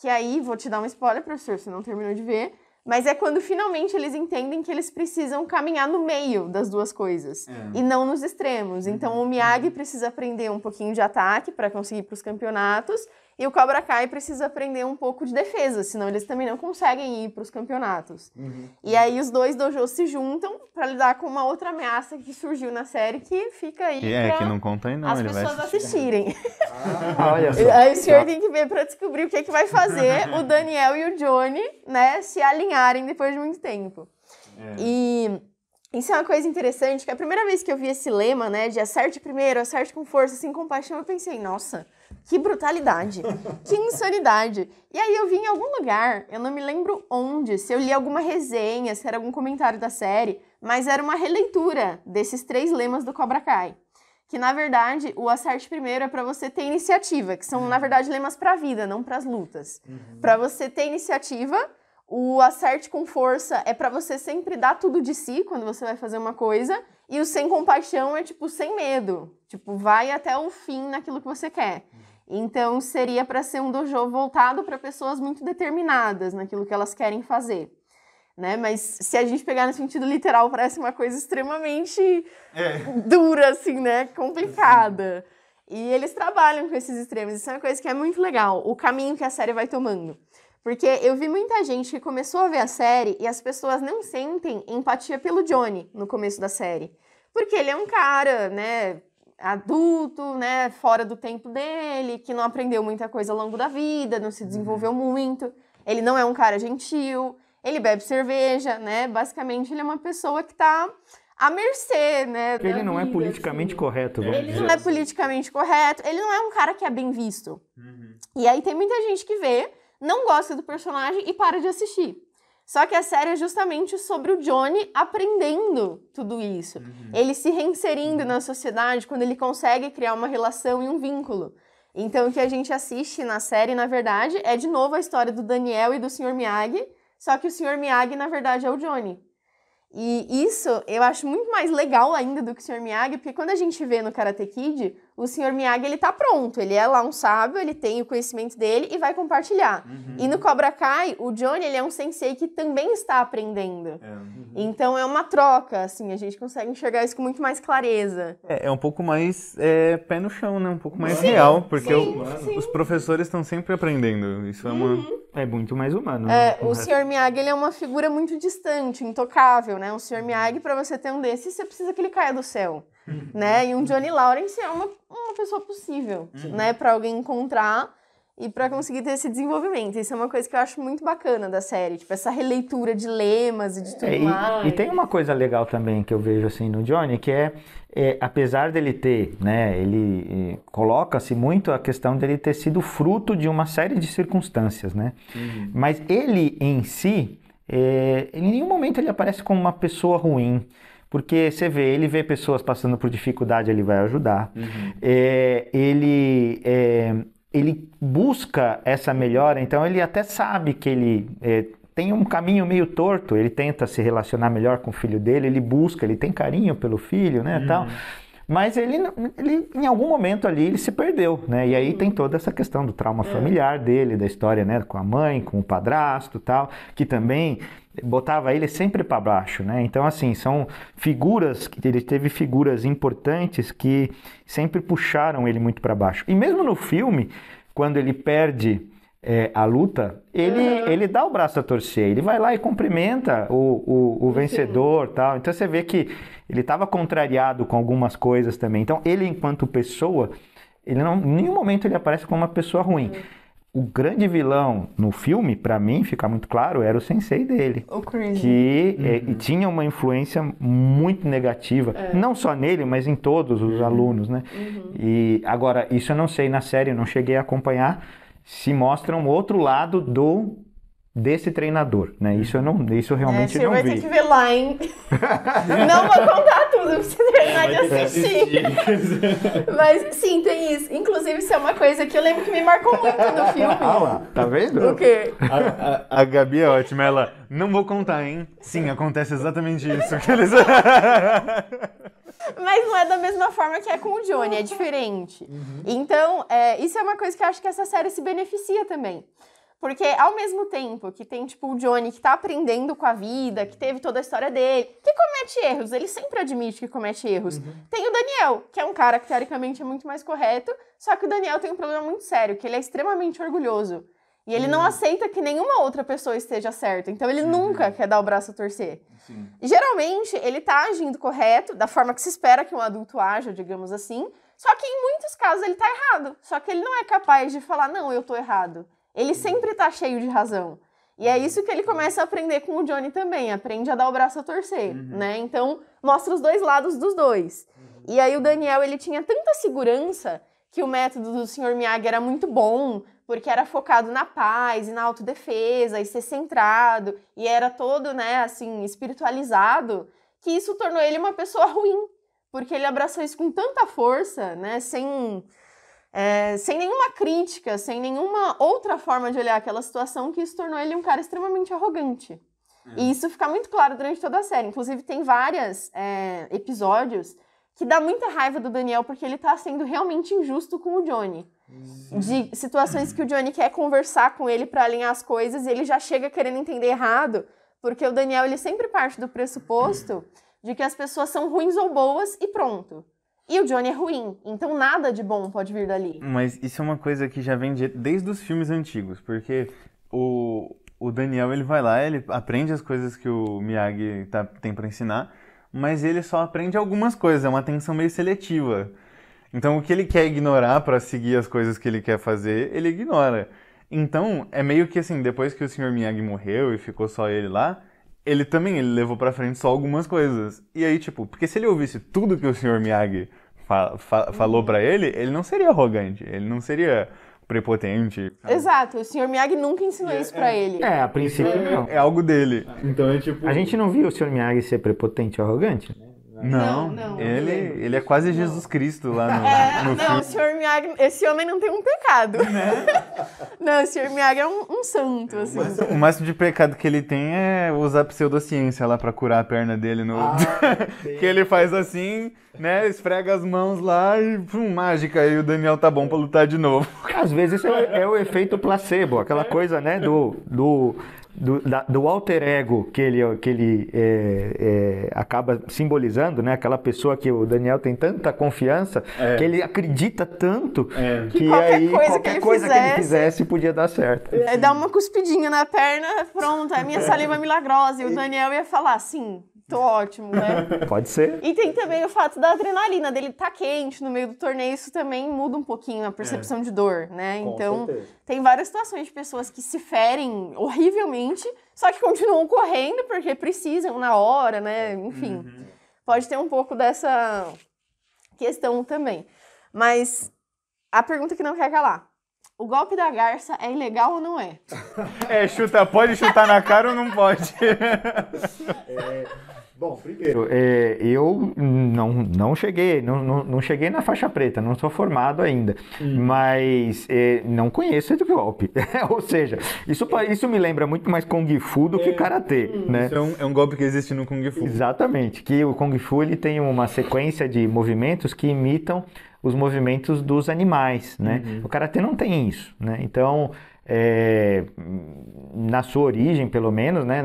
Que aí, vou te dar um spoiler, professor, se não terminou de ver, mas é quando finalmente eles entendem que eles precisam caminhar no meio das duas coisas é. e não nos extremos. Então o uhum. Miyagi uhum. precisa aprender um pouquinho de ataque para conseguir para os campeonatos e o Cobra Kai precisa aprender um pouco de defesa, senão eles também não conseguem ir para os campeonatos. Uhum. E aí os dois dojos se juntam para lidar com uma outra ameaça que surgiu na série que fica aí. é, que não conta aí não. As pessoas vai... assistirem. Ah, olha só. Aí o senhor tem que ver para descobrir o que, é que vai fazer o Daniel e o Johnny, né, se alinharem depois de muito tempo. É. E isso é uma coisa interessante, que a primeira vez que eu vi esse lema, né, de acerte primeiro, acerte com força, sem compaixão, eu pensei, nossa, que brutalidade, que insanidade. E aí eu vi em algum lugar, eu não me lembro onde, se eu li alguma resenha, se era algum comentário da série, mas era uma releitura desses três lemas do Cobra Kai. Que na verdade o acerte primeiro é para você ter iniciativa, que são na verdade lemas para a vida, não para as lutas. Uhum. Para você ter iniciativa, o acerte com força é para você sempre dar tudo de si quando você vai fazer uma coisa. E o sem compaixão é tipo sem medo. Tipo, vai até o fim naquilo que você quer. Então seria para ser um dojo voltado para pessoas muito determinadas naquilo que elas querem fazer. Né? Mas se a gente pegar no sentido literal, parece uma coisa extremamente é. dura, assim, né? Complicada. E eles trabalham com esses extremos. Isso é uma coisa que é muito legal. O caminho que a série vai tomando. Porque eu vi muita gente que começou a ver a série e as pessoas não sentem empatia pelo Johnny no começo da série. Porque ele é um cara, né, adulto, né, fora do tempo dele, que não aprendeu muita coisa ao longo da vida, não se desenvolveu uhum. muito. Ele não é um cara gentil, ele bebe cerveja, né? Basicamente, ele é uma pessoa que tá à mercê, né? Ele não é vida, é politicamente assim. correto, vamos Ele dizer. não é assim. politicamente correto, ele não é um cara que é bem visto. Uhum. E aí tem muita gente que vê não gosta do personagem e para de assistir. Só que a série é justamente sobre o Johnny aprendendo tudo isso. Uhum. Ele se reinserindo uhum. na sociedade quando ele consegue criar uma relação e um vínculo. Então, o que a gente assiste na série, na verdade, é de novo a história do Daniel e do Sr. Miyagi, só que o Sr. Miyagi, na verdade, é o Johnny. E isso eu acho muito mais legal ainda do que o Sr. Miyagi, porque quando a gente vê no Karate Kid, o senhor Miyagi ele tá pronto, ele é lá um sábio, ele tem o conhecimento dele e vai compartilhar. Uhum. E no Cobra Kai, o Johnny ele é um sensei que também está aprendendo. É. Uhum. Então é uma troca, assim, a gente consegue enxergar isso com muito mais clareza. É, é um pouco mais é, pé no chão, né? Um pouco mais sim, real, porque sim, sim. os professores estão sempre aprendendo. Isso é uma... Uhum. É muito mais humano. É, né? o uhum. senhor Sr. Miyagi ele é uma figura muito distante, intocável, né? O Sr. Uhum. Miyagi, para você ter um desses, você precisa que ele caia do céu. Uhum. né? E um Johnny Lawrence é uma, uma pessoa possível, uhum. né? Para alguém encontrar e para conseguir ter esse desenvolvimento. Isso é uma coisa que eu acho muito bacana da série, tipo essa releitura de lemas e de é, tudo é, mais. E, e tem uma coisa legal também que eu vejo assim no Johnny, que é, é apesar dele ter, né, ele coloca-se muito a questão dele ter sido fruto de uma série de circunstâncias, né? Uhum. Mas ele em si, é, em nenhum momento ele aparece como uma pessoa ruim. Porque você vê, ele vê pessoas passando por dificuldade, ele vai ajudar. Uhum. É, ele, é, ele busca essa melhora, então ele até sabe que ele é, tem um caminho meio torto, ele tenta se relacionar melhor com o filho dele, ele busca, ele tem carinho pelo filho, né, uhum. tal. Mas ele, ele, em algum momento ali, ele se perdeu, né? E aí tem toda essa questão do trauma é. familiar dele, da história, né? Com a mãe, com o padrasto tal, que também botava ele sempre para baixo, né? Então assim são figuras que ele teve figuras importantes que sempre puxaram ele muito para baixo. E mesmo no filme, quando ele perde é, a luta, ele, ele dá o braço a torcer, ele vai lá e cumprimenta o, o, o uhum. vencedor tal. Então você vê que ele estava contrariado com algumas coisas também. Então ele, enquanto pessoa, ele não, em nenhum momento ele aparece como uma pessoa ruim. Uhum o grande vilão no filme, para mim, fica muito claro, era o sensei dele. O Crazy. Que é, uhum. é, tinha uma influência muito negativa, é. não só nele, mas em todos os uhum. alunos, né? Uhum. E agora, isso eu não sei na série, eu não cheguei a acompanhar, se mostra um outro lado do desse treinador, né? É. Isso eu não, isso eu realmente é, não vai Você vai ter que ver lá, hein? não vou contar tudo pra você terminar de assistir. Mas sim, tem isso. Inclusive, isso é uma coisa que eu lembro que me marcou muito no filme. Ah lá, tá vendo? O quê? A, a, a Gabi é ótima, ela. Não vou contar, hein? Sim, acontece exatamente isso. Que eles... Mas não é da mesma forma que é com o Johnny, é diferente. Uhum. Então, é, isso é uma coisa que eu acho que essa série se beneficia também. Porque ao mesmo tempo que tem, tipo, o Johnny que tá aprendendo com a vida, que teve toda a história dele, que comete erros, ele sempre admite que comete erros. Uhum. Tem o Daniel, que é um cara que teoricamente é muito mais correto, só que o Daniel tem um problema muito sério, que ele é extremamente orgulhoso. E ele uhum. não aceita que nenhuma outra pessoa esteja certa. Então ele uhum. nunca quer dar o braço a torcer. Sim. Geralmente, ele tá agindo correto, da forma que se espera que um adulto haja, digamos assim. Só que em muitos casos ele tá errado. Só que ele não é capaz de falar, não, eu tô errado. Ele sempre tá cheio de razão. E é isso que ele começa a aprender com o Johnny também, aprende a dar o braço a torcer, uhum. né? Então, mostra os dois lados dos dois. Uhum. E aí o Daniel, ele tinha tanta segurança que o método do Sr. Miyagi era muito bom, porque era focado na paz e na autodefesa e ser centrado, e era todo, né, assim, espiritualizado, que isso tornou ele uma pessoa ruim, porque ele abraçou isso com tanta força, né, sem é, sem nenhuma crítica, sem nenhuma outra forma de olhar aquela situação, que isso tornou ele um cara extremamente arrogante. É. E isso fica muito claro durante toda a série. Inclusive, tem vários é, episódios que dá muita raiva do Daniel, porque ele tá sendo realmente injusto com o Johnny. De situações que o Johnny quer conversar com ele para alinhar as coisas e ele já chega querendo entender errado, porque o Daniel ele sempre parte do pressuposto de que as pessoas são ruins ou boas e pronto. E o Johnny é ruim, então nada de bom pode vir dali. Mas isso é uma coisa que já vem de, desde os filmes antigos, porque o, o Daniel ele vai lá, ele aprende as coisas que o Miyagi tá, tem para ensinar, mas ele só aprende algumas coisas, é uma atenção meio seletiva. Então o que ele quer ignorar para seguir as coisas que ele quer fazer, ele ignora. Então é meio que assim, depois que o Sr. Miyagi morreu e ficou só ele lá, ele também ele levou para frente só algumas coisas. E aí tipo, porque se ele ouvisse tudo que o Sr. Miyagi fa fa falou para uhum. ele, ele não seria arrogante, ele não seria prepotente. Exato, o senhor Miyagi nunca ensinou é, isso para é, ele. É, a princípio é, não. É algo dele. É. Então é tipo... A gente não viu o senhor Miyagi ser prepotente ou arrogante? Não, não, não ele, ele é quase não. Jesus Cristo lá no, é, no Não, filme. o senhor Miyagi, esse homem não tem um pecado. Né? Não, o Sr. Miyagi é um, um santo, é assim. O máximo de pecado que ele tem é usar pseudociência lá pra curar a perna dele. No... Ah, que ele faz assim, né? Esfrega as mãos lá e pum, mágica. E o Daniel tá bom pra lutar de novo. Às vezes isso é, é o efeito placebo, aquela coisa, né? Do, do do, da, do alter ego que ele, que ele é, é, acaba simbolizando, né? Aquela pessoa que o Daniel tem tanta confiança, é. que ele acredita tanto é. que, que qualquer aí coisa qualquer que coisa fizesse, que ele fizesse podia dar certo. É, dar uma cuspidinha na perna, pronto, a minha saliva milagrosa. E o Daniel ia falar assim, Tô ótimo, né? Pode ser. E tem também o fato da adrenalina dele estar tá quente no meio do torneio, isso também muda um pouquinho a percepção é. de dor, né? Com então, certeza. tem várias situações de pessoas que se ferem horrivelmente, só que continuam correndo porque precisam na hora, né? É. Enfim, uhum. pode ter um pouco dessa questão também. Mas a pergunta que não quer calar. O golpe da garça é ilegal ou não é? É, chuta, pode chutar na cara ou não pode? é, Bom, primeiro, é, eu não, não cheguei, não, não, não, cheguei na faixa preta, não sou formado ainda, hum. mas é, não conheço o golpe. Ou seja, isso, isso me lembra muito mais Kung Fu do é, que Karatê, hum, né? É, é um golpe que existe no Kung Fu. Exatamente, que o Kung Fu ele tem uma sequência de movimentos que imitam os movimentos dos animais, né? Uhum. O Karatê não tem isso, né? Então é, na sua origem, pelo menos, né?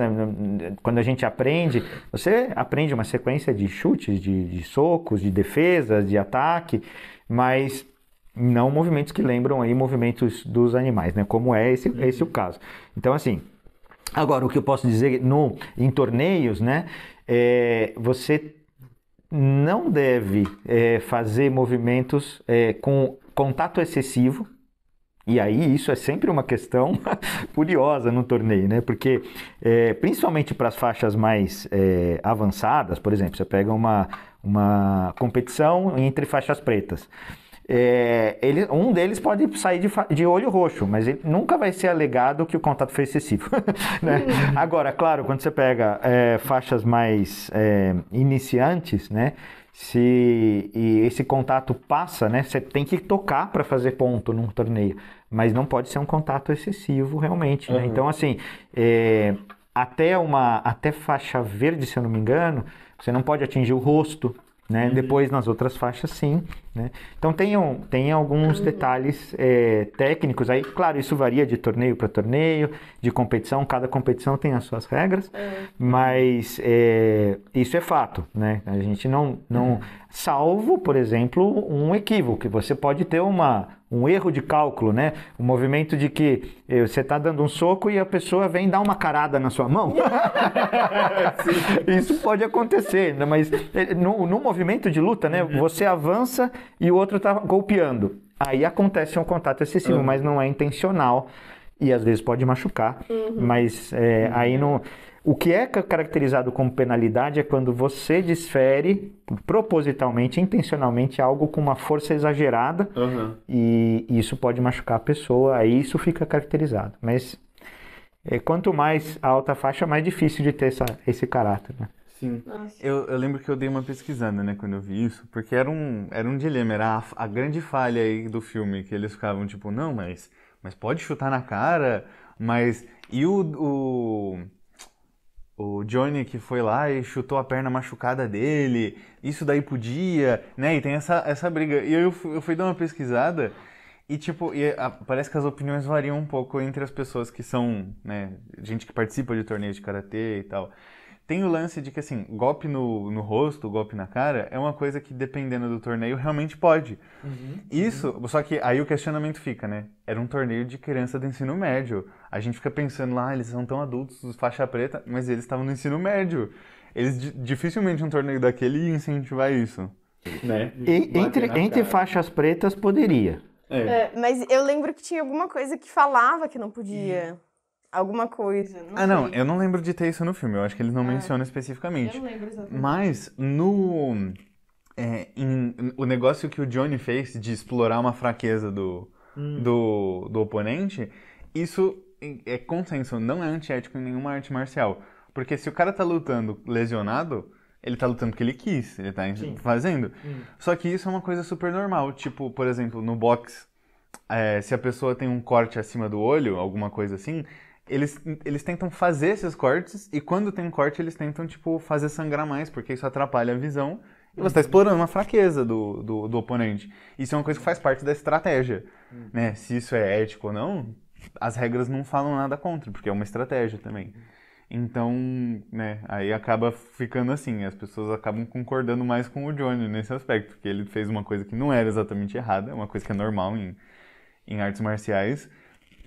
Quando a gente aprende, você aprende uma sequência de chutes, de, de socos, de defesas, de ataque, mas não movimentos que lembram aí movimentos dos animais, né? Como é esse, uhum. esse o caso. Então, assim, agora o que eu posso dizer no, em torneios, né? É, você não deve é, fazer movimentos é, com contato excessivo, e aí isso é sempre uma questão curiosa no torneio, né? Porque é, principalmente para as faixas mais é, avançadas, por exemplo, você pega uma, uma competição entre faixas pretas. É, ele, um deles pode sair de, de, olho roxo, mas ele nunca vai ser alegado que o contato foi excessivo. né? Uhum. Agora, claro, quando você pega é, faixas mais é, iniciantes, né? Se esse contato passa, né? Você tem que tocar para fazer ponto num torneio mas não pode ser um contato excessivo realmente. Né? Então, assim, é, até uma até faixa verde, se eu não me engano, você não pode atingir o rosto. Né? Uhum. Depois nas outras faixas, sim. Né? Então tem, um, tem alguns detalhes é, técnicos aí. Claro, isso varia de torneio para torneio, de competição. Cada competição tem as suas regras, uhum. mas é, isso é fato. Né? A gente não, não uhum. salvo, por exemplo, um equívoco. Você pode ter uma um erro de cálculo, né? O um movimento de que eh, você está dando um soco e a pessoa vem dar uma carada na sua mão. Isso pode acontecer, né? mas eh, no, no, movimento de luta, né? Uhum. Você avança e o outro está golpeando. Aí acontece um contato excessivo, uhum. mas não é intencional e às vezes pode machucar. Uhum. Mas é, uhum. aí não o que é caracterizado como penalidade é quando você desfere propositalmente, intencionalmente, algo com uma força exagerada uhum. e isso pode machucar a pessoa, aí isso fica caracterizado. Mas é, quanto mais alta a faixa, mais difícil de ter essa, esse caráter, né? Sim. Eu, eu, lembro que eu dei uma pesquisada, né, quando eu vi isso, porque era um, era um dilema, era a, a grande falha aí do filme, que eles ficavam tipo, não, mas, mas pode chutar na cara, mas... E o, o o Johnny que foi lá e chutou a perna machucada dele, isso daí podia, né? E tem essa, essa briga. E eu, eu fui dar uma pesquisada e, tipo, e a, parece que as opiniões variam um pouco entre as pessoas que são, né, gente que participa de torneios de karatê e tal. Tem o lance de que, assim, golpe no, no rosto, golpe na cara, é uma coisa que, dependendo do torneio, realmente pode. Uhum, Isso, uhum. só que aí o questionamento fica, né? Era um torneio de criança do ensino médio. A gente fica pensando lá, ah, eles são tão adultos, faixa preta, mas eles estavam no ensino médio. Eles dificilmente um torneio daquele ia incentivar isso. Né? E, entre, entre faixas pretas poderia. É. É, mas eu lembro que tinha alguma coisa que falava que não podia alguma coisa. Não ah, sei. não, eu não lembro de ter isso no filme, eu acho que eles não ah, mencionam especificamente. Eu não lembro exatamente. Mas no. É, em, o negócio que o Johnny fez de explorar uma fraqueza do, hum. do, do oponente, isso é consenso, não é antiético em nenhuma arte marcial. Porque se o cara tá lutando lesionado, ele tá lutando porque ele quis, ele tá Sim. fazendo. Hum. Só que isso é uma coisa super normal. Tipo, por exemplo, no box é, se a pessoa tem um corte acima do olho, alguma coisa assim, eles, eles tentam fazer esses cortes e quando tem um corte eles tentam, tipo, fazer sangrar mais, porque isso atrapalha a visão e você está uhum. explorando uma fraqueza do, do, do, oponente. Isso é uma coisa que faz parte da estratégia, uhum. né? Se isso é ético ou não, as regras não falam nada contra, porque é uma estratégia também. Então, né, aí acaba ficando assim, as pessoas acabam concordando mais com o Johnny nesse aspecto, porque ele fez uma coisa que não era exatamente errada, é uma coisa que é normal em, em artes marciais,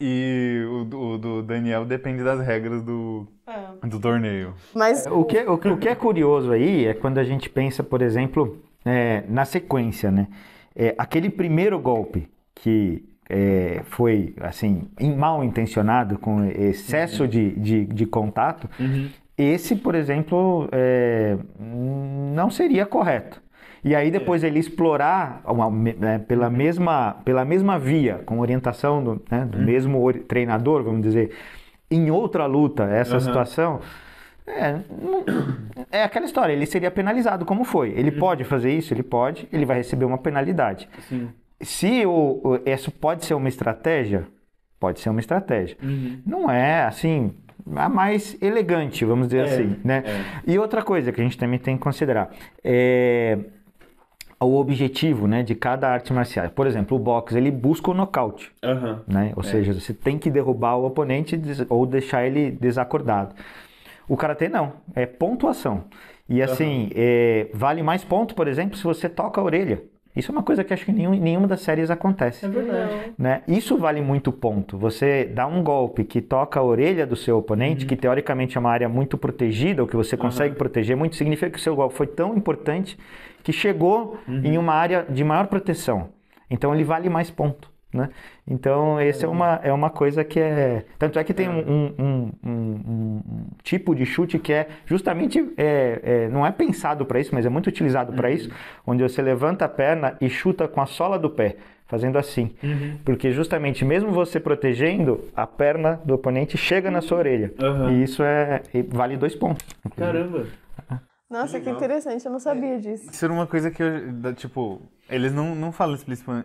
e o, o do Daniel depende das regras do, é. do torneio. Mas... É, o, que, é, o, o, que é curioso aí é quando a gente pensa, por exemplo, é, na sequência, né? É, aquele primeiro golpe que é, foi assim mal intencionado com excesso uhum. de, de, de, contato, uhum. esse, por exemplo, é, não seria correto. E aí depois é. ele explorar uma, né, pela, uhum. mesma, pela mesma via, com orientação do, né, do uhum. mesmo treinador, vamos dizer, em outra luta, essa uhum. situação. É, é, aquela história, ele seria penalizado como foi. Ele uhum. pode fazer isso? Ele pode, ele vai receber uma penalidade. Sim. Se o, o, isso pode ser uma estratégia, pode ser uma estratégia. Uhum. Não é assim, a mais elegante, vamos dizer é, assim, né? É. E outra coisa que a gente também tem que considerar é ao objetivo né, de cada arte marcial. Por exemplo, o boxe ele busca o nocaute. Uhum. Né? Ou é. seja, você tem que derrubar o oponente ou deixar ele desacordado. O karatê não, é pontuação. E assim, uhum. é, vale mais ponto, por exemplo, se você toca a orelha. Isso é uma coisa que acho que nenhum, nenhuma das séries acontece. É verdade. Né? Isso vale muito ponto. Você dá um golpe que toca a orelha do seu oponente, uhum. que teoricamente é uma área muito protegida, ou que você consegue uhum. proteger muito, significa que o seu golpe foi tão importante que chegou uhum. em uma área de maior proteção. Então ele vale mais ponto. Né? Então, essa é uma, é uma coisa que é. Tanto é que tem um, um, um, um tipo de chute que é justamente. É, é não é pensado para isso, mas é muito utilizado para uhum. isso, onde você levanta a perna e chuta com a sola do pé, fazendo assim. Uhum. Porque, justamente, mesmo você protegendo, a perna do oponente chega na sua uhum. orelha. Uhum. E isso é, vale dois pontos. Caramba! Nossa, que, que interessante, eu não sabia é, disso. Isso era uma coisa que eu, tipo, eles não, não falam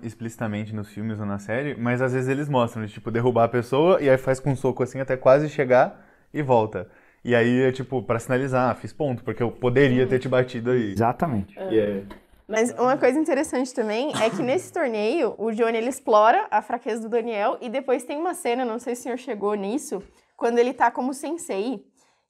explicitamente nos filmes ou na série, mas às vezes eles mostram, de, tipo, derrubar a pessoa e aí faz com um soco assim até quase chegar e volta. E aí é tipo, pra sinalizar, ah, fiz ponto, porque eu poderia ter te batido aí. Exatamente. É. é. Mas uma coisa interessante também é que nesse torneio, o Johnny ele explora a fraqueza do Daniel e depois tem uma cena, não sei se o senhor chegou nisso, quando ele tá como sensei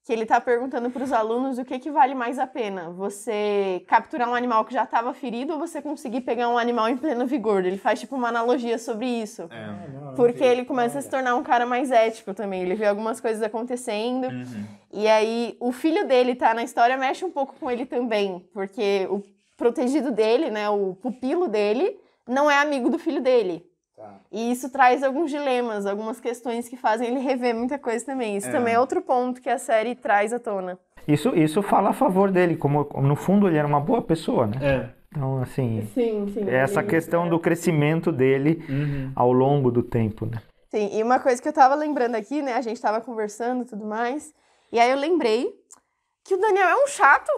que ele está perguntando para os alunos o que, que vale mais a pena, você capturar um animal que já estava ferido ou você conseguir pegar um animal em pleno vigor. Ele faz tipo uma analogia sobre isso. É, ah, não, porque não ele começa a se tornar um cara mais ético também, ele vê algumas coisas acontecendo. Uhum. E aí o filho dele tá na história mexe um pouco com ele também, porque o protegido dele, né, o pupilo dele, não é amigo do filho dele. Tá. E isso traz alguns dilemas, algumas questões que fazem ele rever muita coisa também. Isso é. também é outro ponto que a série traz à tona. Isso, isso fala a favor dele, como, como no fundo ele era uma boa pessoa, né? É. Então, assim, sim, sim, é essa sim, questão é. do crescimento dele uhum. ao longo do tempo, né? Sim, e uma coisa que eu tava lembrando aqui, né? A gente tava conversando e tudo mais, e aí eu lembrei que o Daniel é um chato.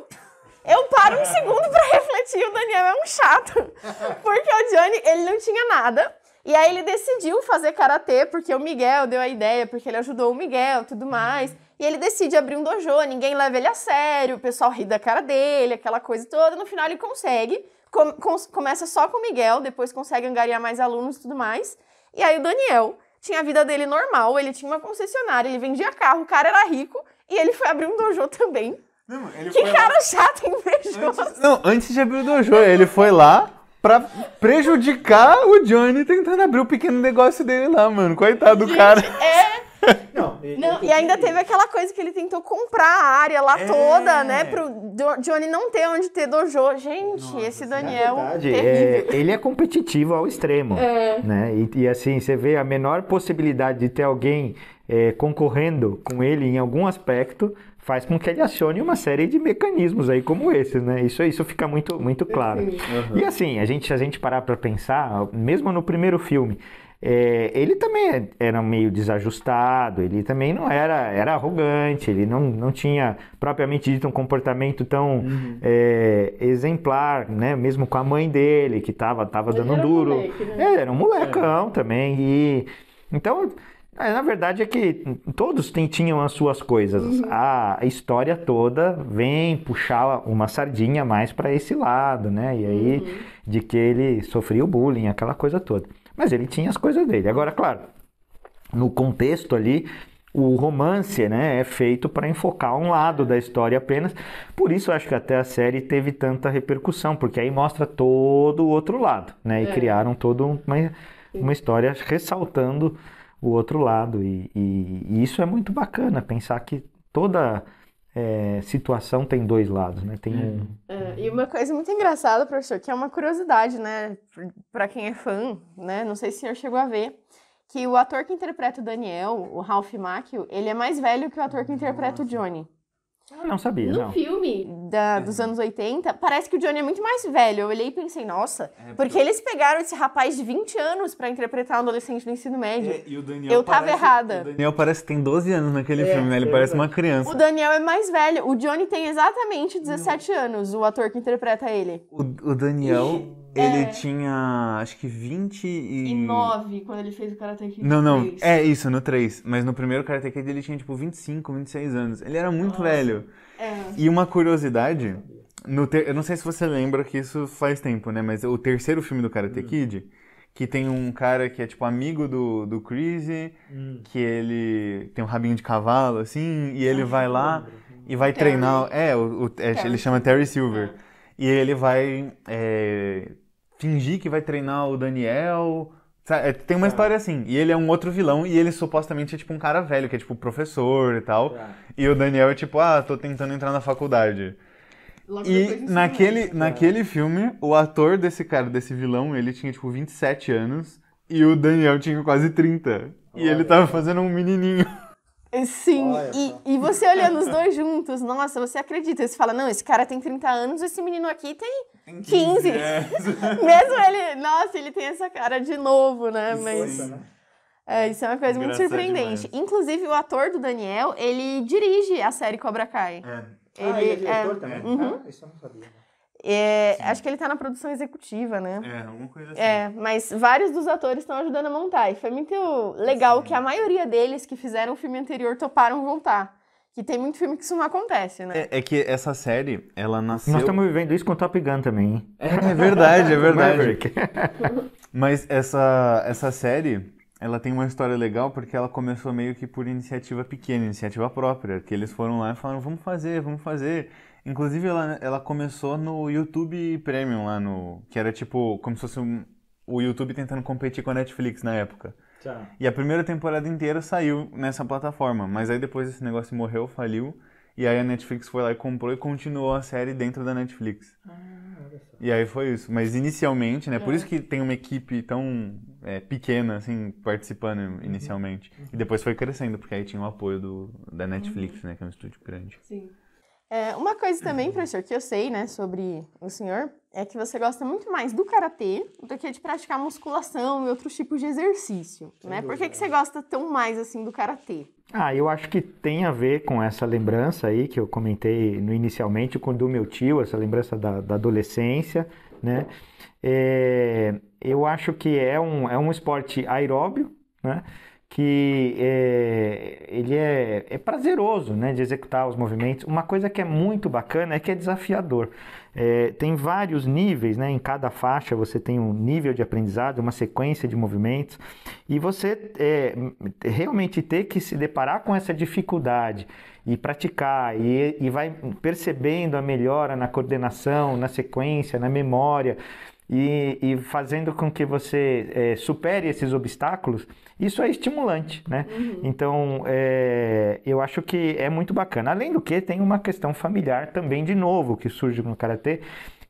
Eu paro um segundo para refletir, o Daniel é um chato. Porque o Johnny, ele não tinha nada, e aí ele decidiu fazer karatê porque o Miguel deu a ideia, porque ele ajudou o Miguel, tudo uhum. mais. E ele decide abrir um dojo, ninguém leva ele a sério, o pessoal ri da cara dele, aquela coisa toda. No final ele consegue, com, com, começa só com o Miguel, depois consegue angariar mais alunos e tudo mais. E aí o Daniel tinha a vida dele normal, ele tinha uma concessionária, ele vendia carro, o cara era rico e ele foi abrir um dojo também. Não, que cara lá... chato e invejoso. Antes... Não, antes de abrir o dojo, ele foi lá, pra prejudicar o Johnny tentando abrir o pequeno negócio dele lá, mano. Coitado do cara. É. Não, não, e ainda teve aquela coisa que ele tentou comprar a área lá é. toda, né? Pro Johnny não ter onde ter dojo. Gente, Nossa, esse Daniel. Verdade, é, ele é competitivo ao extremo. É. Né? E, e, assim, você vê a menor possibilidade de ter alguém é, concorrendo com ele em algum aspecto faz com que ele acione uma série de mecanismos aí como esses, né? Isso isso fica muito muito claro. Uhum. E assim, a gente a gente parar para pensar, mesmo no primeiro filme, é, ele também era meio desajustado, ele também não era, era arrogante, ele não, não tinha propriamente dito um comportamento tão uhum. é, exemplar, né? Mesmo com a mãe dele, que tava, tava dando um duro. Moleque, né? é, era um molecão também. E, então, é, na verdade é que todos tinham as suas coisas. Uhum. A história toda vem puxar uma sardinha mais para esse lado, né? E aí uhum. de que ele sofria o bullying, aquela coisa toda. Mas ele tinha as coisas dele. Agora, claro, no contexto ali, o romance né, é feito para enfocar um lado da história apenas. Por isso acho que até a série teve tanta repercussão, porque aí mostra todo o outro lado, né? E é. criaram toda uma, uma história ressaltando o outro lado. E, e, e isso é muito bacana, pensar que toda é, situação tem dois lados, né? Tem um... É, e uma coisa muito engraçada, professor, que é uma curiosidade, né? Para quem é fã, né? Não sei se o senhor chegou a ver, que o ator que interpreta o Daniel, o Ralph Macchio, ele é mais velho que o ator que interpreta Nossa. o Johnny não sabia, no não. filme da, é. dos anos 80, parece que o Johnny é muito mais velho. Eu olhei e pensei, nossa, é, porque eles pegaram esse rapaz de 20 anos para interpretar um adolescente do ensino médio. É, e o Daniel Eu tava parece, errada. O Daniel parece que tem 12 anos naquele é, filme, né? Ele parece uma criança. O Daniel é mais velho. O Johnny tem exatamente 17 não. anos, o ator que interpreta ele. O, o Daniel ele é. tinha, acho que 20 e... E 9, quando ele fez o Karate Kid Não, não, 3. é isso, no 3. Mas no primeiro Karate Kid ele tinha, tipo, 25, 26 anos. Ele era muito Nossa. velho. É. E uma curiosidade, no ter... eu não sei se você lembra que isso faz tempo, né? Mas o terceiro filme do Karate hum. Kid, que tem um cara que é, tipo, amigo do, do Crazy, hum. que ele tem um rabinho de cavalo, assim, e ele ah, vai lá e vai Terry. treinar... É, o, o é, ele chama Terry Silver. É. E ele vai... É fingir que vai treinar o Daniel. Sabe? É, tem uma tá. história assim. E ele é um outro vilão e ele supostamente é tipo um cara velho, que é tipo professor e tal. Tá. E o Daniel é tipo, ah, tô tentando entrar na faculdade. Logo e naquele, é, tá. naquele filme, o ator desse cara, desse vilão, ele tinha tipo 27 anos e o Daniel tinha quase 30. Olha. E ele tava fazendo um menininho. É, sim, e, e você olhando os dois juntos, nossa, você acredita. Você fala, não, esse cara tem 30 anos, esse menino aqui tem 15. 15. É. Mesmo ele, nossa, ele tem essa cara de novo, né? Isso, Mas. É, isso é uma coisa Engraçado muito surpreendente. Demais. Inclusive, o ator do Daniel, ele dirige a série Cobra Kai. É. Ele, ah, ele é diretor é, também? Uhum. Ah, isso eu não sabia. É, acho que ele tá na produção executiva, né? É, alguma coisa assim. É, mas vários dos atores estão ajudando a montar. E foi muito legal Sim. que a maioria deles que fizeram o filme anterior toparam voltar. Que tem muito filme que isso não acontece, né? É, é que essa série, ela nasceu. Nós estamos vivendo isso com o Top Gun também. Hein? É, é verdade, é verdade. Mas essa, essa série, ela tem uma história legal porque ela começou meio que por iniciativa pequena, iniciativa própria, que eles foram lá e falaram, vamos fazer, vamos fazer. Inclusive, ela, ela começou no YouTube Premium lá no... que era tipo, como se fosse um, o YouTube tentando competir com a Netflix na época. Tá. E a primeira temporada inteira saiu nessa plataforma, mas aí depois esse negócio morreu, faliu, e aí a Netflix foi lá e comprou e continuou a série dentro da Netflix. Ah, olha só. E aí foi isso. Mas inicialmente, né? É. Por isso é. que tem uma equipe tão é, pequena, assim, participando uhum. inicialmente. Uhum. E depois foi crescendo, porque aí tinha o apoio do, da Netflix, uhum. né? Que é um estúdio grande. Sim. É, uma coisa também, uhum. professor, que eu sei, né, sobre o senhor, é que você gosta muito mais do karatê do que de praticar musculação e outros tipos de exercício, Sem né? Dúvida. Por que, que você é. gosta tão mais, assim, do karatê? Ah, eu acho que tem a ver com essa lembrança aí que eu comentei no, inicialmente com do meu tio, essa lembrança da, da adolescência, né? É, eu acho que é um, é um esporte aeróbio, né? que é, ele é, é, prazeroso né, de executar os movimentos. Uma coisa que é muito bacana é que é desafiador. É, tem vários níveis, né, em cada faixa você tem um nível de aprendizado, uma sequência de movimentos, e você eh, realmente ter que se deparar com essa dificuldade e praticar, e, e vai percebendo a melhora na coordenação, na sequência, na memória e, e fazendo com que você é, supere esses obstáculos, isso é estimulante, né? Uhum. Então, é, eu acho que é muito bacana. Além do que, tem uma questão familiar também, de novo, que surge no Karatê,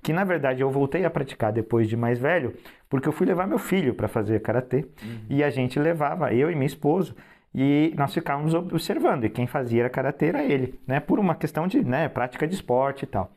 que na verdade eu voltei a praticar depois de mais velho, porque eu fui levar meu filho para fazer Karatê, uhum. e a gente levava, eu e minha esposa, e nós ficávamos observando, e quem fazia Karatê era ele, né? Por uma questão de né, prática de esporte e tal.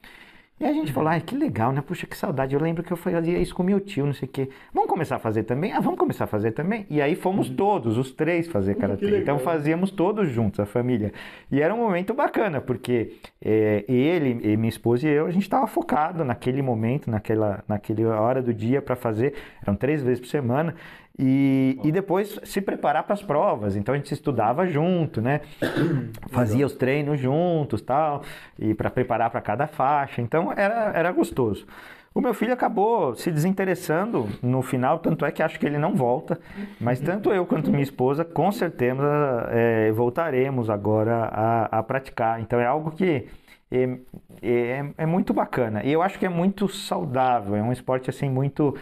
E a gente falou, ah, que legal, né? Puxa, que saudade. Eu lembro que eu fazia isso com meu tio, não sei o quê. Vamos começar a fazer também? Ah, vamos começar a fazer também? E aí fomos uhum. todos, os três, fazer karatê. Então fazíamos todos juntos, a família. E era um momento bacana, porque é, ele, e minha esposa e eu, a gente estava focado naquele momento, naquela, naquela hora do dia para fazer. Eram três vezes por semana. E, e depois se preparar para as provas. Então a gente estudava junto, né? Fazia os treinos juntos, tal, e para preparar para cada faixa. Então era, era gostoso. O meu filho acabou se desinteressando no final, tanto é que acho que ele não volta. Mas tanto eu quanto minha esposa, com certeza, é, voltaremos agora a, a, praticar. Então é algo que é, é, é muito bacana. E eu acho que é muito saudável. É um esporte assim muito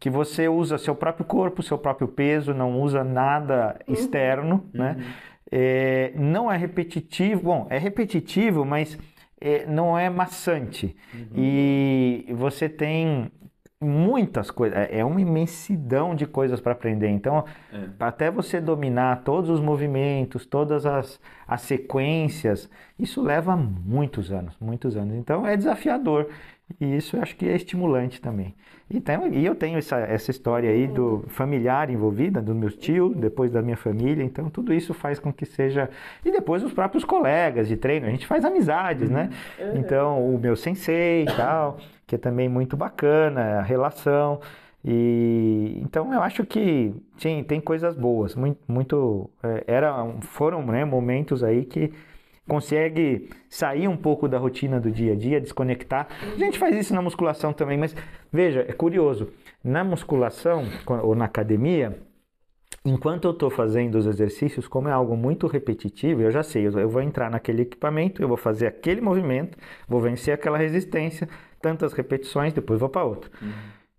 que você usa seu próprio corpo, seu próprio peso, não usa nada uhum. externo, né? Uhum. É, não é repetitivo, bom, é repetitivo, mas é, não é maçante. Uhum. E você tem muitas coisas, é, é uma imensidão de coisas para aprender. Então, é. até você dominar todos os movimentos, todas as, as sequências, isso leva muitos anos, muitos anos. Então, é desafiador. E isso acho que é estimulante também. Então, e eu tenho essa, essa história aí do uhum. familiar envolvida, do meu tio, uhum. depois da minha família, então tudo isso faz com que seja. E depois os próprios colegas de treino, a gente faz amizades, né? Uhum. Então, o meu sensei e tal, que é também muito bacana, a relação. E então eu acho que sim, tem coisas boas, muito, muito é, era, foram né, momentos aí que consegue sair um pouco da rotina do dia a dia, desconectar. A gente faz isso na musculação também, mas veja, é curioso. Na musculação ou na academia, enquanto eu estou fazendo os exercícios, como é algo muito repetitivo, eu já sei, eu vou entrar naquele equipamento, eu vou fazer aquele movimento, vou vencer aquela resistência, tantas repetições, depois vou para outro. Uhum.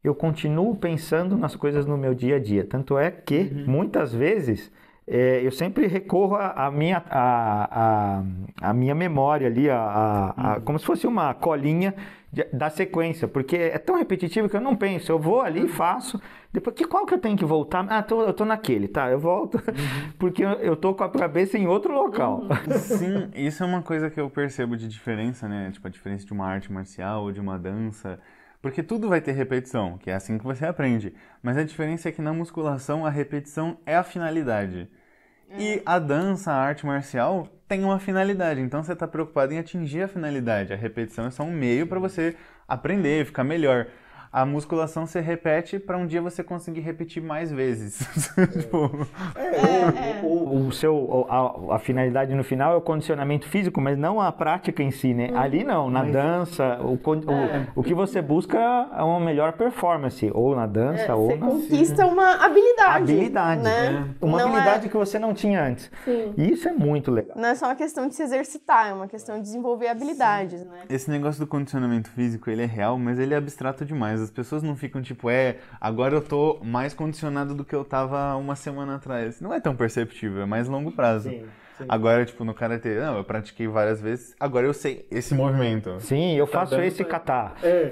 Eu continuo pensando nas coisas no meu dia a dia. Tanto é que, uhum. muitas vezes, é, eu sempre recorro à minha, a, a, a, minha memória ali, a, a, a, como se fosse uma colinha de, da sequência, porque é tão repetitivo que eu não penso. Eu vou ali e uhum. faço. Depois, que, qual que eu tenho que voltar? Ah, tô, eu tô naquele, tá? Eu volto, uhum. porque eu, eu tô com a cabeça em outro local. Uhum. Sim, isso é uma coisa que eu percebo de diferença, né? Tipo, a diferença de uma arte marcial ou de uma dança. Porque tudo vai ter repetição, que é assim que você aprende. Mas a diferença é que na musculação a repetição é a finalidade. E a dança, a arte marcial, tem uma finalidade. Então você está preocupado em atingir a finalidade. A repetição é só um meio para você aprender, ficar melhor a musculação você repete para um dia você conseguir repetir mais vezes. É. Tipo, é, é o, é. o seu, a, a, finalidade no final é o condicionamento físico, mas não a prática em si, né? Hum. Ali não, na mas... dança, o, o, é. o, que você busca é uma melhor performance, ou na dança, ou você na... conquista uma habilidade. Habilidade, né? né? Uma não habilidade que você não tinha antes. Sim. E isso é muito legal. Não é só uma questão de se exercitar, é uma questão de desenvolver habilidades, Sim. né? Esse negócio do condicionamento físico, ele é real, mas ele é abstrato demais mas as pessoas não ficam tipo, é, agora eu tô mais condicionado do que eu tava uma semana atrás. Não é tão perceptível, é mais longo prazo. Sim. Sim. Agora, tipo, no karatê, não, eu pratiquei várias vezes, agora eu sei esse movimento. Sim, eu faço esse catar. É.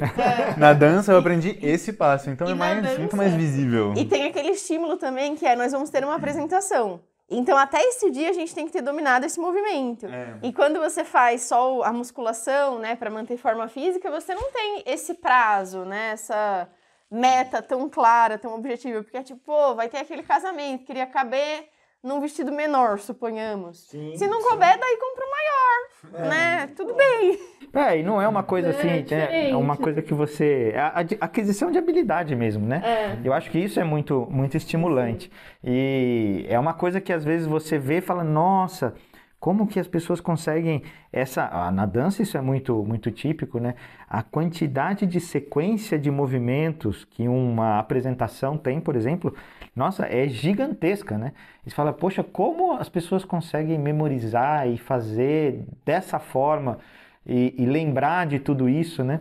Na dança eu aprendi esse passo, então e é mais, dança, muito mais visível. E tem aquele estímulo também que é: nós vamos ter uma apresentação. Então, até esse dia, a gente tem que ter dominado esse movimento. É. E quando você faz só a musculação, né, para manter forma física, você não tem esse prazo, né, essa meta tão clara, tão objetiva, porque é tipo, pô, vai ter aquele casamento, queria caber num vestido menor, suponhamos. Sim, Se não couber, sim. daí compra o maior, é. né? Tudo bem. É, e não é uma coisa é, assim, é, né, é, uma coisa que você. A, a, aquisição de habilidade mesmo, né? É. Eu acho que isso é muito, muito estimulante. Sim. E é uma coisa que às vezes você vê e fala, nossa, como que as pessoas conseguem essa ah, na dança isso é muito muito típico, né? A quantidade de sequência de movimentos que uma apresentação tem, por exemplo, nossa, é gigantesca, né? Eles fala, poxa, como as pessoas conseguem memorizar e fazer dessa forma e, e lembrar de tudo isso, né?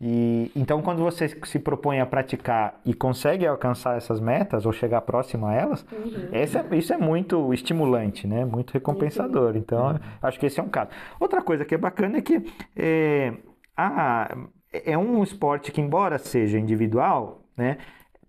E então, quando você se propõe a praticar e consegue alcançar essas metas ou chegar próximo a elas, uhum. É, isso é muito estimulante, né? Muito recompensador. Uhum. Então, uhum. acho que esse é um caso. Outra coisa que é bacana é que é, a, é um esporte que, embora seja individual, né?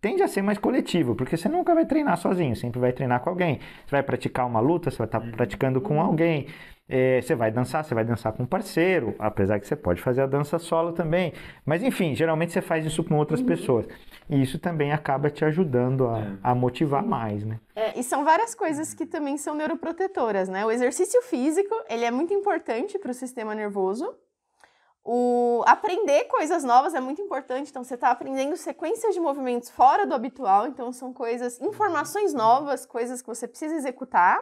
tende a ser mais coletivo, porque você nunca vai treinar sozinho, sempre vai treinar com alguém. Você vai praticar uma luta, você vai estar tá uhum. praticando com alguém. É, você vai dançar, você vai dançar com um parceiro, apesar que você pode fazer a dança solo também. Mas enfim, geralmente você faz isso com outras uhum. pessoas. E isso também acaba te ajudando a, é. a motivar Sim. mais, né? É, e são várias coisas que também são neuroprotetoras, né? O exercício físico, ele é muito importante para o sistema nervoso, o aprender coisas novas é muito importante, então você está aprendendo sequências de movimentos fora do habitual, então são coisas, informações novas, coisas que você precisa executar,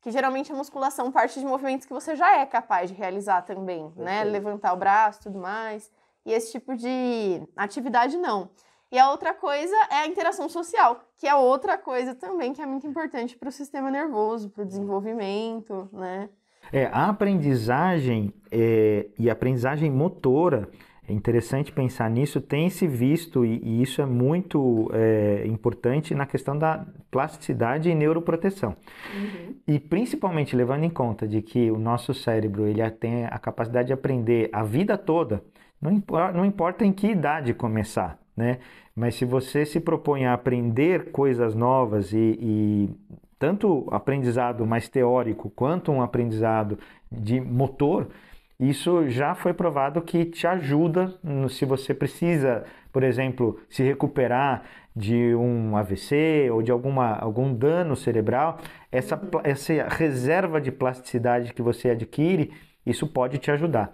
que geralmente a musculação parte de movimentos que você já é capaz de realizar também, né? Levantar o braço, tudo mais. E esse tipo de atividade não. E a outra coisa é a interação social, que é outra coisa também que é muito importante para o sistema nervoso, para o desenvolvimento, né? É, a aprendizagem é, e a aprendizagem motora, é interessante pensar nisso, tem se visto, e, e isso é muito é, importante na questão da plasticidade e neuroproteção. Uhum. E principalmente levando em conta de que o nosso cérebro ele tem a capacidade de aprender a vida toda, não importa, não importa em que idade começar, né? Mas se você se propõe a aprender coisas novas e, e tanto aprendizado mais teórico quanto um aprendizado de motor, isso já foi provado que te ajuda no, se você precisa, por exemplo, se recuperar de um AVC ou de alguma, algum dano cerebral, essa, essa reserva de plasticidade que você adquire, isso pode te ajudar.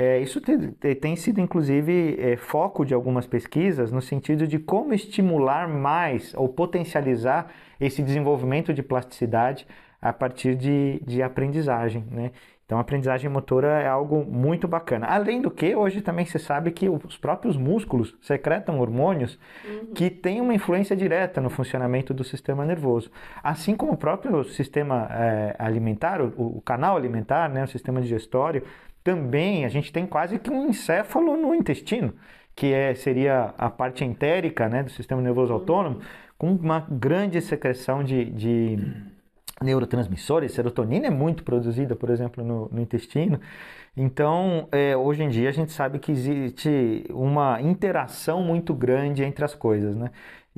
É, isso tem, tem, sido, inclusive, é, foco de algumas pesquisas no sentido de como estimular mais ou potencializar esse desenvolvimento de plasticidade a partir de, de aprendizagem. Né? Então, a aprendizagem motora é algo muito bacana. Além do que, hoje também se sabe que os próprios músculos secretam hormônios uhum. que têm uma influência direta no funcionamento do sistema nervoso. Assim como o próprio sistema é, alimentar, o, o, canal alimentar, né, o sistema digestório, também a gente tem quase que um encéfalo no intestino, que é, seria a parte entérica né, do sistema nervoso uhum. autônomo, com uma grande secreção de, de neurotransmissores, serotonina é muito produzida, por exemplo, no, no intestino. Então, é, hoje em dia a gente sabe que existe uma interação muito grande entre as coisas, né?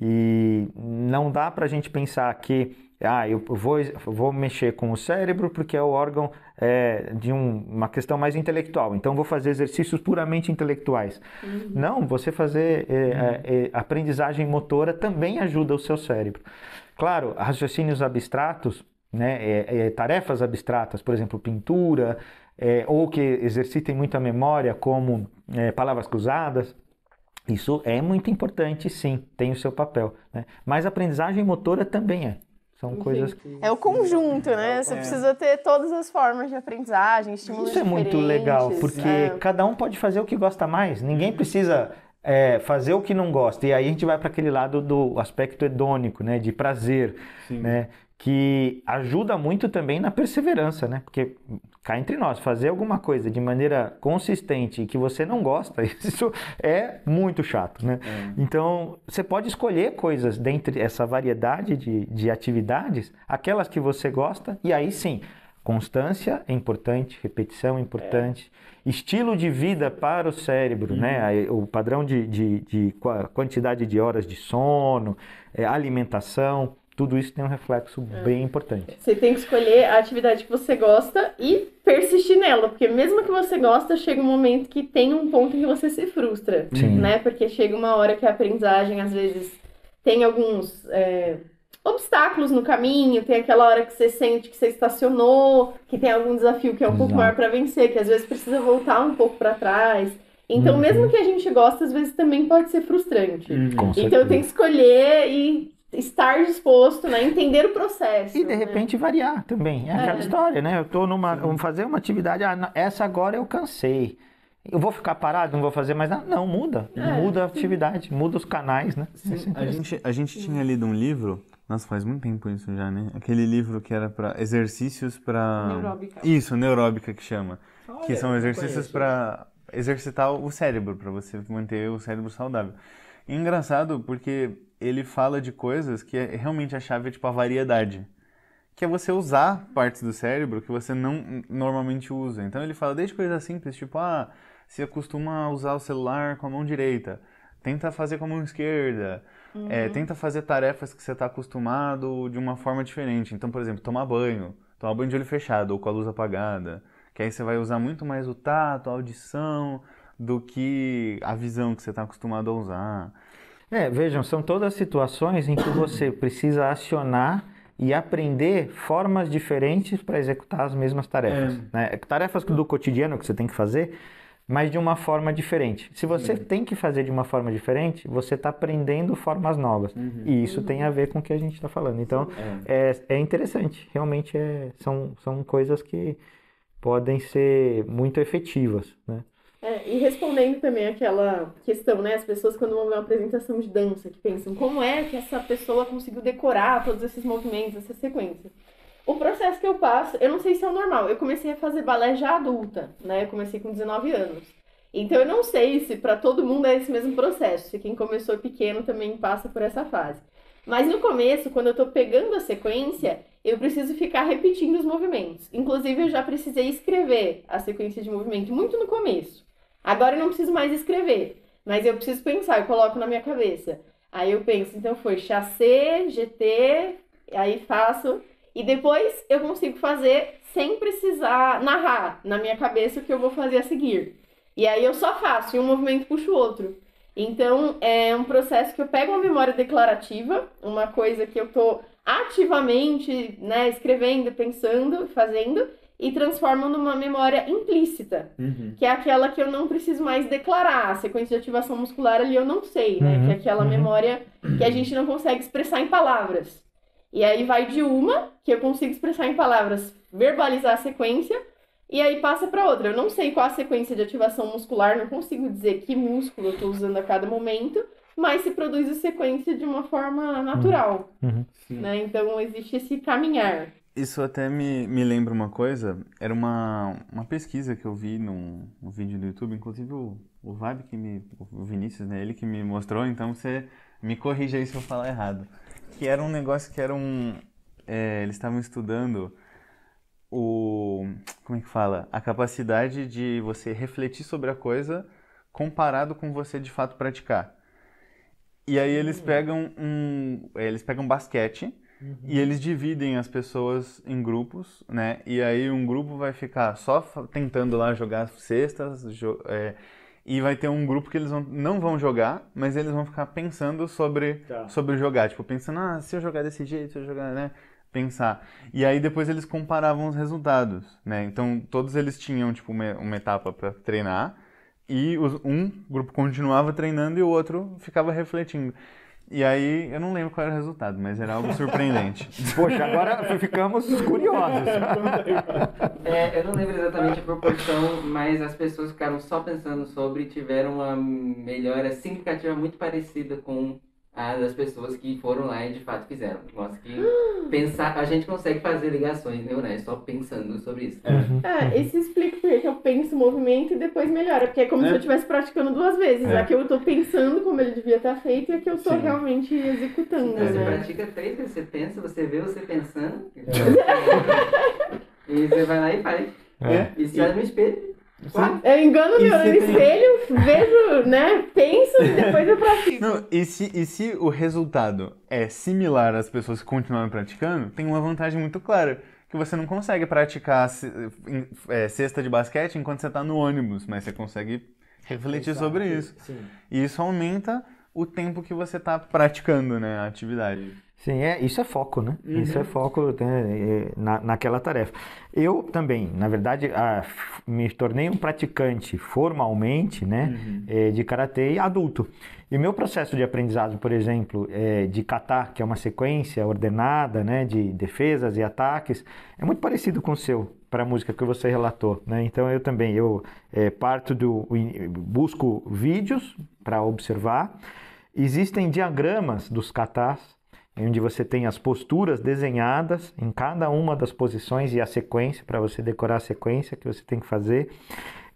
E não dá para a gente pensar que ah, eu vou, vou mexer com o cérebro porque é o órgão é, de um, uma questão mais intelectual. Então, vou fazer exercícios puramente intelectuais. Uhum. Não, você fazer é, é uhum. É, aprendizagem motora também ajuda o seu cérebro. Claro, raciocínios abstratos, né, é, tarefas abstratas, por exemplo, pintura, ou que exercitem muita memória, como palavras cruzadas, isso é muito importante, sim, tem o seu papel. Né? Mas aprendizagem motora também é. São coisas que... É o conjunto, né? Você é. precisa ter todas as formas de aprendizagem, estímulos Isso é muito legal, né? porque é. cada um pode fazer o que gosta mais. Ninguém precisa é, fazer o que não gosta. E aí a gente vai para aquele lado do aspecto hedônico, né? De prazer, Sim. né? Que ajuda muito também na perseverança, né? Porque cá entre nós, fazer alguma coisa de maneira consistente que você não gosta, isso é muito chato, né? É. Então, você pode escolher coisas dentre essa variedade de, de atividades, aquelas que você gosta, e aí sim, constância é importante, repetição é importante, é. estilo de vida para o cérebro, né? uhum. né? O padrão de, de, de, quantidade de horas de sono, é, alimentação, tudo isso tem um reflexo é. bem importante. Você tem que escolher a atividade que você gosta e persistir nela, porque mesmo que você gosta, chega um momento que tem um ponto em que você se frustra, Sim. né? Porque chega uma hora que a aprendizagem às vezes tem alguns é, obstáculos no caminho, tem aquela hora que você sente que você estacionou, que tem algum desafio que é um Exato. pouco maior para vencer, que às vezes precisa voltar um pouco para trás. Então, uhum. mesmo que a gente goste, às vezes também pode ser frustrante. Uhum. Então, tem que escolher e estar disposto, né? Entender o processo. E de né? repente variar também. É, é, aquela história, né? Eu tô numa. Vamos fazer uma atividade, ah, essa agora eu cansei. Eu vou ficar parado, não vou fazer mais nada. Não, muda. É. Muda a atividade, muda os canais, né? a, gente, a gente tinha lido um livro, nossa, faz muito tempo isso já, né? Aquele livro que era para exercícios para. Neuróbica. Isso, neuróbica que chama. Olha, que são exercícios para exercitar o cérebro, para você manter o cérebro saudável. É engraçado porque ele fala de coisas que é, realmente a chave é tipo a variedade. Que é você usar partes do cérebro que você não normalmente usa. Então ele fala desde coisas simples, tipo, ah, se acostuma a usar o celular com a mão direita, tenta fazer com a mão esquerda. É, uhum. É, tenta fazer tarefas que você está acostumado de uma forma diferente. Então, por exemplo, tomar banho. Tomar banho de olho fechado ou com a luz apagada. Que aí você vai usar muito mais o tato, a audição, do que a visão que você está acostumado a usar. É, vejam, são todas situações em que você precisa acionar e aprender formas diferentes para executar as mesmas tarefas. É. Né? Tarefas do cotidiano que você tem que fazer, mas de uma forma diferente. Se você tem que fazer de uma forma diferente, você está aprendendo formas novas. Uhum. E isso uhum. tem a ver com o que a gente está falando. Então, é. é. É, interessante. Realmente é, são, são coisas que podem ser muito efetivas. Né? É, e respondendo também aquela questão, né? As pessoas quando vão ver uma apresentação de dança, que pensam como é que essa pessoa conseguiu decorar todos esses movimentos, essa sequência. O processo que eu passo, eu não sei se é o normal. Eu comecei a fazer balé já adulta, né? Eu comecei com 19 anos. Então eu não sei se para todo mundo é esse mesmo processo, se quem começou pequeno também passa por essa fase. Mas no começo, quando eu tô pegando a sequência, eu preciso ficar repetindo os movimentos. Inclusive, eu já precisei escrever a sequência de movimento muito no começo. Agora eu não preciso mais escrever, mas eu preciso pensar, eu coloco na minha cabeça. Aí eu penso, então foi chassê, GT, aí faço. E depois eu consigo fazer sem precisar narrar na minha cabeça o que eu vou fazer a seguir. E aí eu só faço, e um movimento puxa o outro. Então é um processo que eu pego uma memória declarativa, uma coisa que eu tô ativamente né, escrevendo, pensando, fazendo, e transformam numa memória implícita, uhum. que é aquela que eu não preciso mais declarar. A sequência de ativação muscular ali eu não sei, né? Uhum. Que é aquela uhum. memória que a gente não consegue expressar em palavras. E aí vai de uma, que eu consigo expressar em palavras, verbalizar a sequência, e aí passa para outra. Eu não sei qual a sequência de ativação muscular, não consigo dizer que músculo eu estou usando a cada momento, mas se produz a sequência de uma forma natural. Uhum. uhum. Né? Então existe esse caminhar. Isso até me, me lembra uma coisa, era uma, uma pesquisa que eu vi num, num vídeo do YouTube, inclusive o, o Vibe que me. O Vinícius, né? Ele que me mostrou, então você me corrija aí se eu falar errado. Que era um negócio que era um. É, eles estavam estudando o. Como é que fala? A capacidade de você refletir sobre a coisa comparado com você de fato praticar. E aí eles hum. pegam um. É, eles pegam basquete Uhum. E eles dividem as pessoas em grupos, né? E aí um grupo vai ficar só tentando lá jogar cestas, jo é, e vai ter um grupo que eles vão, não vão jogar, mas eles vão ficar pensando sobre, tá. sobre jogar. Tipo, pensando, ah, se eu jogar desse jeito, se eu jogar, né? Pensar. E aí depois eles comparavam os resultados, né? Então todos eles tinham, tipo, uma, uma etapa para treinar, e os, um grupo continuava treinando e o outro ficava refletindo. E aí, eu não lembro qual era o resultado, mas era algo surpreendente. Poxa, agora ficamos curiosos. É, eu não lembro exatamente a proporção, mas as pessoas ficaram só pensando sobre e tiveram uma melhora significativa muito parecida com as pessoas que foram lá e de fato fizeram. Nossa, que pensar, a gente consegue fazer ligações neurais né? só pensando sobre isso. Uhum. Ah, é, uhum. isso explica porque eu penso o movimento e depois melhora, porque é como é. se eu estivesse praticando duas vezes. É. que eu estou pensando como ele devia estar feito e aqui que eu estou realmente executando. Então, né? Você pratica três vezes, você pensa, você vê você pensando. É. e você vai lá e faz. É. Isso é no espelho eu engano meu no espelho, vejo, né? Penso e depois eu pratico. Não, e se, e se o resultado é similar às pessoas que continuam praticando, tem uma vantagem muito clara. Que você não consegue praticar é, cesta de basquete enquanto você está no ônibus, mas você consegue refletir Exato, sobre isso. Sim. E isso aumenta o tempo que você está praticando né, a atividade. Sim, é, isso é foco, né? Uhum. Isso é uhum. foco né, é, na, naquela tarefa. Eu também, na verdade, a, me tornei um praticante formalmente né, uhum. é, de karatê adulto. E meu processo de aprendizado, por exemplo, é, de kata, que é uma sequência ordenada né, de defesas e ataques, é muito parecido com o seu para a música que você relatou, né? Então eu também eu é, parto do busco vídeos para observar. Existem diagramas dos katas onde você tem as posturas desenhadas em cada uma das posições e a sequência, para você decorar a sequência que você tem que fazer.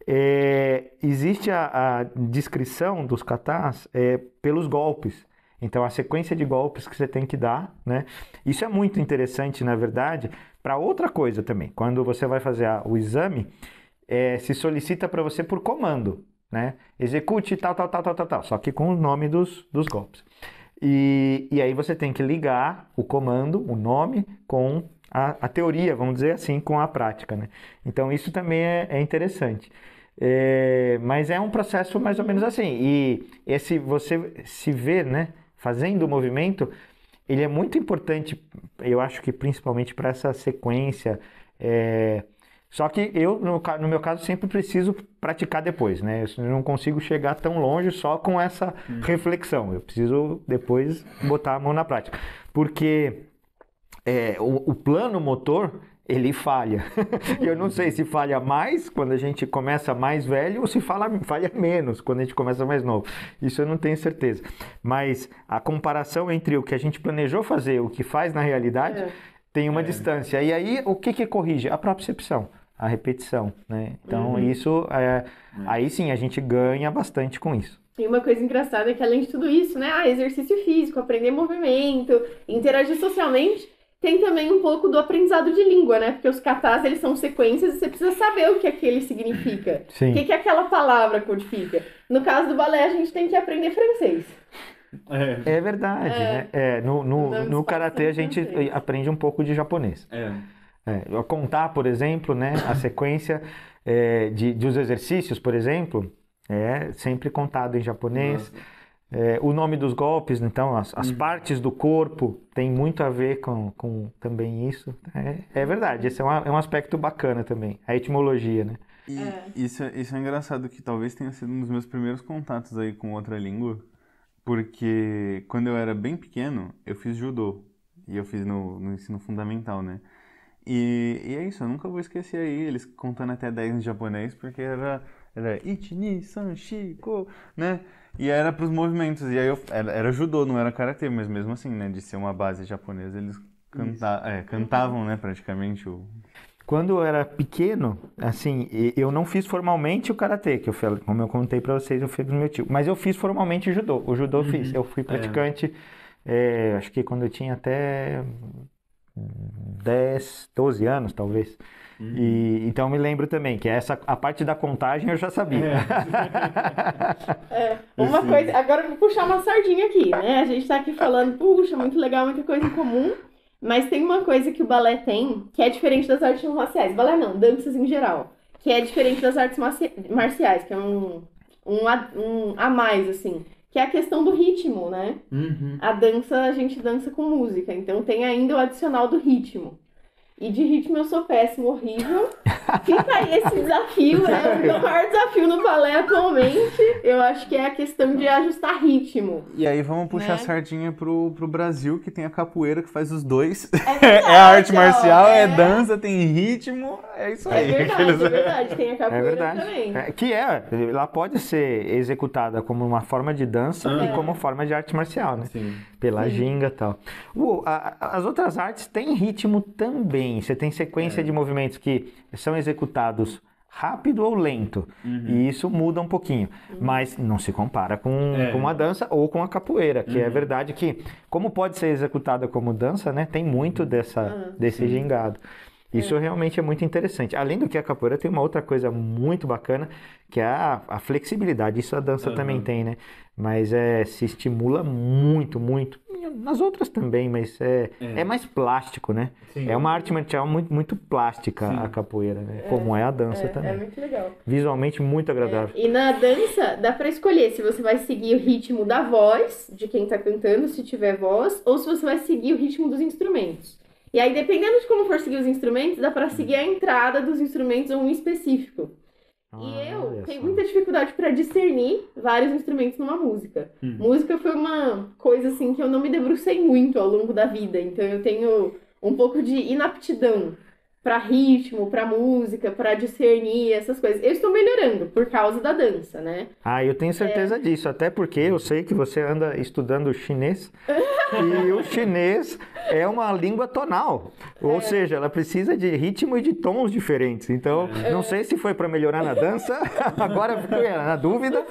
É, existe a, a, descrição dos katas é, pelos golpes. Então, a sequência de golpes que você tem que dar, né? Isso é muito interessante, na verdade, para outra coisa também. Quando você vai fazer a, o exame, é, se solicita para você por comando, né? Execute tal, tal, tal, tal, tal, tal. Só que com o nome dos, dos golpes. E, e aí você tem que ligar o comando, o nome, com a, a teoria, vamos dizer assim, com a prática. Né? Então isso também é, é interessante. É, mas é um processo mais ou menos assim. E esse você se ver né, fazendo o movimento, ele é muito importante, eu acho que principalmente para essa sequência. É, só que eu, no, no, meu caso, sempre preciso praticar depois, né? Eu não consigo chegar tão longe só com essa hum. reflexão. Eu preciso depois botar a mão na prática. Porque é, o, o plano motor, ele falha. eu não sei se falha mais quando a gente começa mais velho ou se fala, falha menos quando a gente começa mais novo. Isso eu não tenho certeza. Mas a comparação entre o que a gente planejou fazer e o que faz na realidade é. tem uma é. distância. E aí, o que, que corrige? A própria percepção a repetição, né? Então uhum. isso é, uhum. aí sim a gente ganha bastante com isso. E uma coisa engraçada é que além de tudo isso, né, ah, exercício físico, aprender movimento, interagir socialmente, tem também um pouco do aprendizado de língua, né? Porque os catás, eles são sequências e você precisa saber o que aquele significa. Sim. O que, que aquela palavra codifica. No caso do balé, a gente tem que aprender francês. É, é verdade, é. né? É, no no, no karatê a gente francês. aprende um pouco de japonês. É. É, contar, por exemplo, né, a sequência é, de, de os exercícios, por exemplo, é sempre contado em japonês. Uhum. É, o nome dos golpes, então, as, as uhum. partes do corpo tem muito a ver com, com também isso. Né? É, verdade, esse é uma, é, um aspecto bacana também, a etimologia, né? E é. isso, é, isso é engraçado, que talvez tenha sido um dos meus primeiros contatos aí com outra língua, porque quando eu era bem pequeno, eu fiz judô, e eu fiz no, no ensino fundamental, né? E, e, é isso, eu nunca vou esquecer aí eles contando até 10 em japonês, porque era, era Ichini, San, Shiko, né? E era pros movimentos, e aí eu, era, era judô, não era karatê, mas mesmo assim, né, de ser uma base japonesa, eles canta, é, cantavam, né, praticamente o... Quando eu era pequeno, assim, eu não fiz formalmente o karatê, que eu falei como eu contei para vocês, eu fiz do meu tio, mas eu fiz formalmente o judô. O judô eu uhum. fiz, eu fui é. praticante, é. É, acho que quando eu tinha até 10, 12 anos, talvez. Uhum. E, então me lembro também que essa a parte da contagem eu já sabia. É. é uma Sim. coisa, agora eu vou puxar uma sardinha aqui, né? A gente está aqui falando, puxa, muito legal, muita coisa em comum. Mas tem uma coisa que o balé tem que é diferente das artes marciais. Balé não, danças em geral. Que é diferente das artes marciais, que é um, um, um a mais, assim que é a questão do ritmo, né? Uhum. A dança, a gente dança com música, então tem ainda o adicional do ritmo. E de ritmo eu sou péssimo, horrível. Fica aí esse desafio, né? O meu maior desafio no balé atualmente, eu acho que é a questão de ajustar ritmo. E aí vamos puxar né? a sardinha pro, pro Brasil, que tem a capoeira que faz os dois. É, é verdade, é arte marcial, é... é... dança, tem ritmo, é isso é aí. É verdade, é verdade, tem a capoeira é também. É, que é, ela pode ser executada como uma forma de dança ah, e como forma de arte marcial, né? Sim. Pela ginga e tal. Uh, a, as outras artes têm ritmo também você tem sequência é. de movimentos que são executados rápido ou lento. Uhum. E isso muda um pouquinho. Uhum. Mas não se compara com, é. com uma dança ou com a capoeira, que é uhum. é verdade que, como pode ser executada como dança, né? Tem muito uhum. dessa, ah, desse gingado. Isso é. realmente é muito interessante. Além do que a capoeira tem uma outra coisa muito bacana, que é a, a flexibilidade. Isso a dança também tem, né? Mas é, se estimula muito, muito nas outras também, mas é, é. é mais plástico, né? Sim. É uma arte marcial muito, muito plástica Sim. a capoeira, né? É, Como é a dança é, também. É muito legal. Visualmente muito agradável. É, e na dança dá para escolher se você vai seguir o ritmo da voz de quem tá cantando, se tiver voz, ou se você vai seguir o ritmo dos instrumentos. E aí, dependendo de como for seguir os instrumentos, dá para seguir a entrada dos instrumentos ou um específico. Ah, e eu tenho muita dificuldade para discernir vários instrumentos numa música. Hum. Música foi uma coisa assim que eu não me debrucei muito ao longo da vida, então eu tenho um pouco de inaptidão para ritmo, para música, para discernir essas coisas. Eu estou melhorando por causa da dança, né? Ah, eu tenho certeza é... disso, até porque eu sei que você anda estudando chinês. e o chinês é uma língua tonal. É. Ou seja, ela precisa de ritmo e de tons diferentes. Então, é. não sei se foi para melhorar na dança, agora fico é, na dúvida,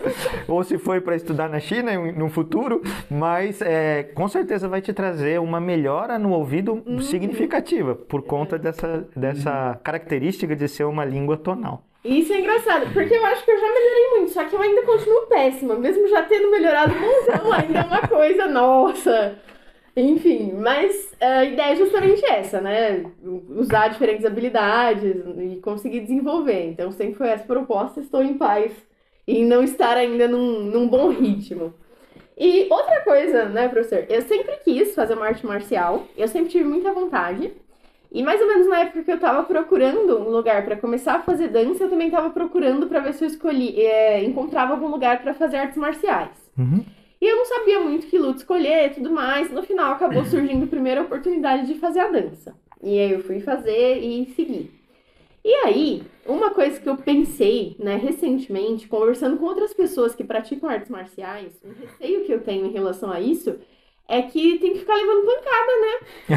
ou se foi para estudar na China no futuro, mas é, com certeza vai te trazer uma melhora no ouvido uhum. significativa por é. conta dessa, dessa uhum. característica de ser uma língua tonal. Isso é engraçado, porque eu acho que eu já melhorei muito, só que eu ainda continuo péssima, mesmo já tendo melhorado um montão, ainda é uma coisa, nossa. Enfim, mas é, a ideia é justamente essa, né? Usar diferentes habilidades e conseguir desenvolver. Então, sempre foi essa proposta, estou em paz e não estar ainda num, num bom ritmo. E outra coisa, né, professor? Eu sempre quis fazer uma arte marcial, eu sempre tive muita vontade. E mais ou menos na época que eu tava procurando um lugar para começar a fazer dança, eu também tava procurando para ver se eu escolhi, é, encontrava algum lugar para fazer artes marciais. Uhum. E eu não sabia muito que luta escolher e tudo mais. No final acabou surgindo a primeira oportunidade de fazer a dança. E aí eu fui fazer e segui. E aí, uma coisa que eu pensei, né, recentemente, conversando com outras pessoas que praticam artes marciais, o receio que eu tenho em relação a isso é que tem que ficar levando pancada, né? É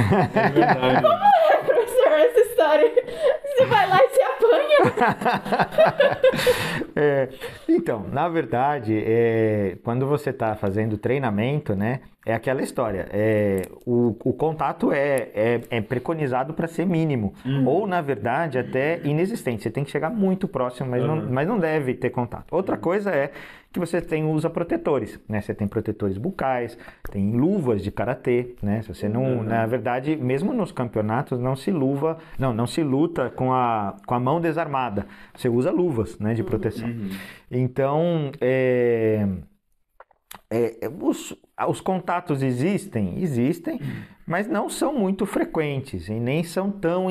verdade. Como é, professor, essa história? Você vai lá e se apanha? É, então, na verdade, é, quando você está fazendo treinamento, né, é aquela história. É, o, o contato é, é, é preconizado para ser mínimo. Uhum. Ou, na verdade, até inexistente. Você tem que chegar muito próximo, mas, uhum. não, mas não deve ter contato. Outra uhum. coisa é que você tem usa protetores, né? Você tem protetores bucais, tem luvas de karatê, né? Se você não, uhum. na verdade, mesmo nos campeonatos não se luva, não, não se luta com a, com a mão desarmada. Você usa luvas, né, de proteção. Uhum. Então, é, é, é, os, os contatos existem, existem, uhum. mas não são muito frequentes e nem são tão,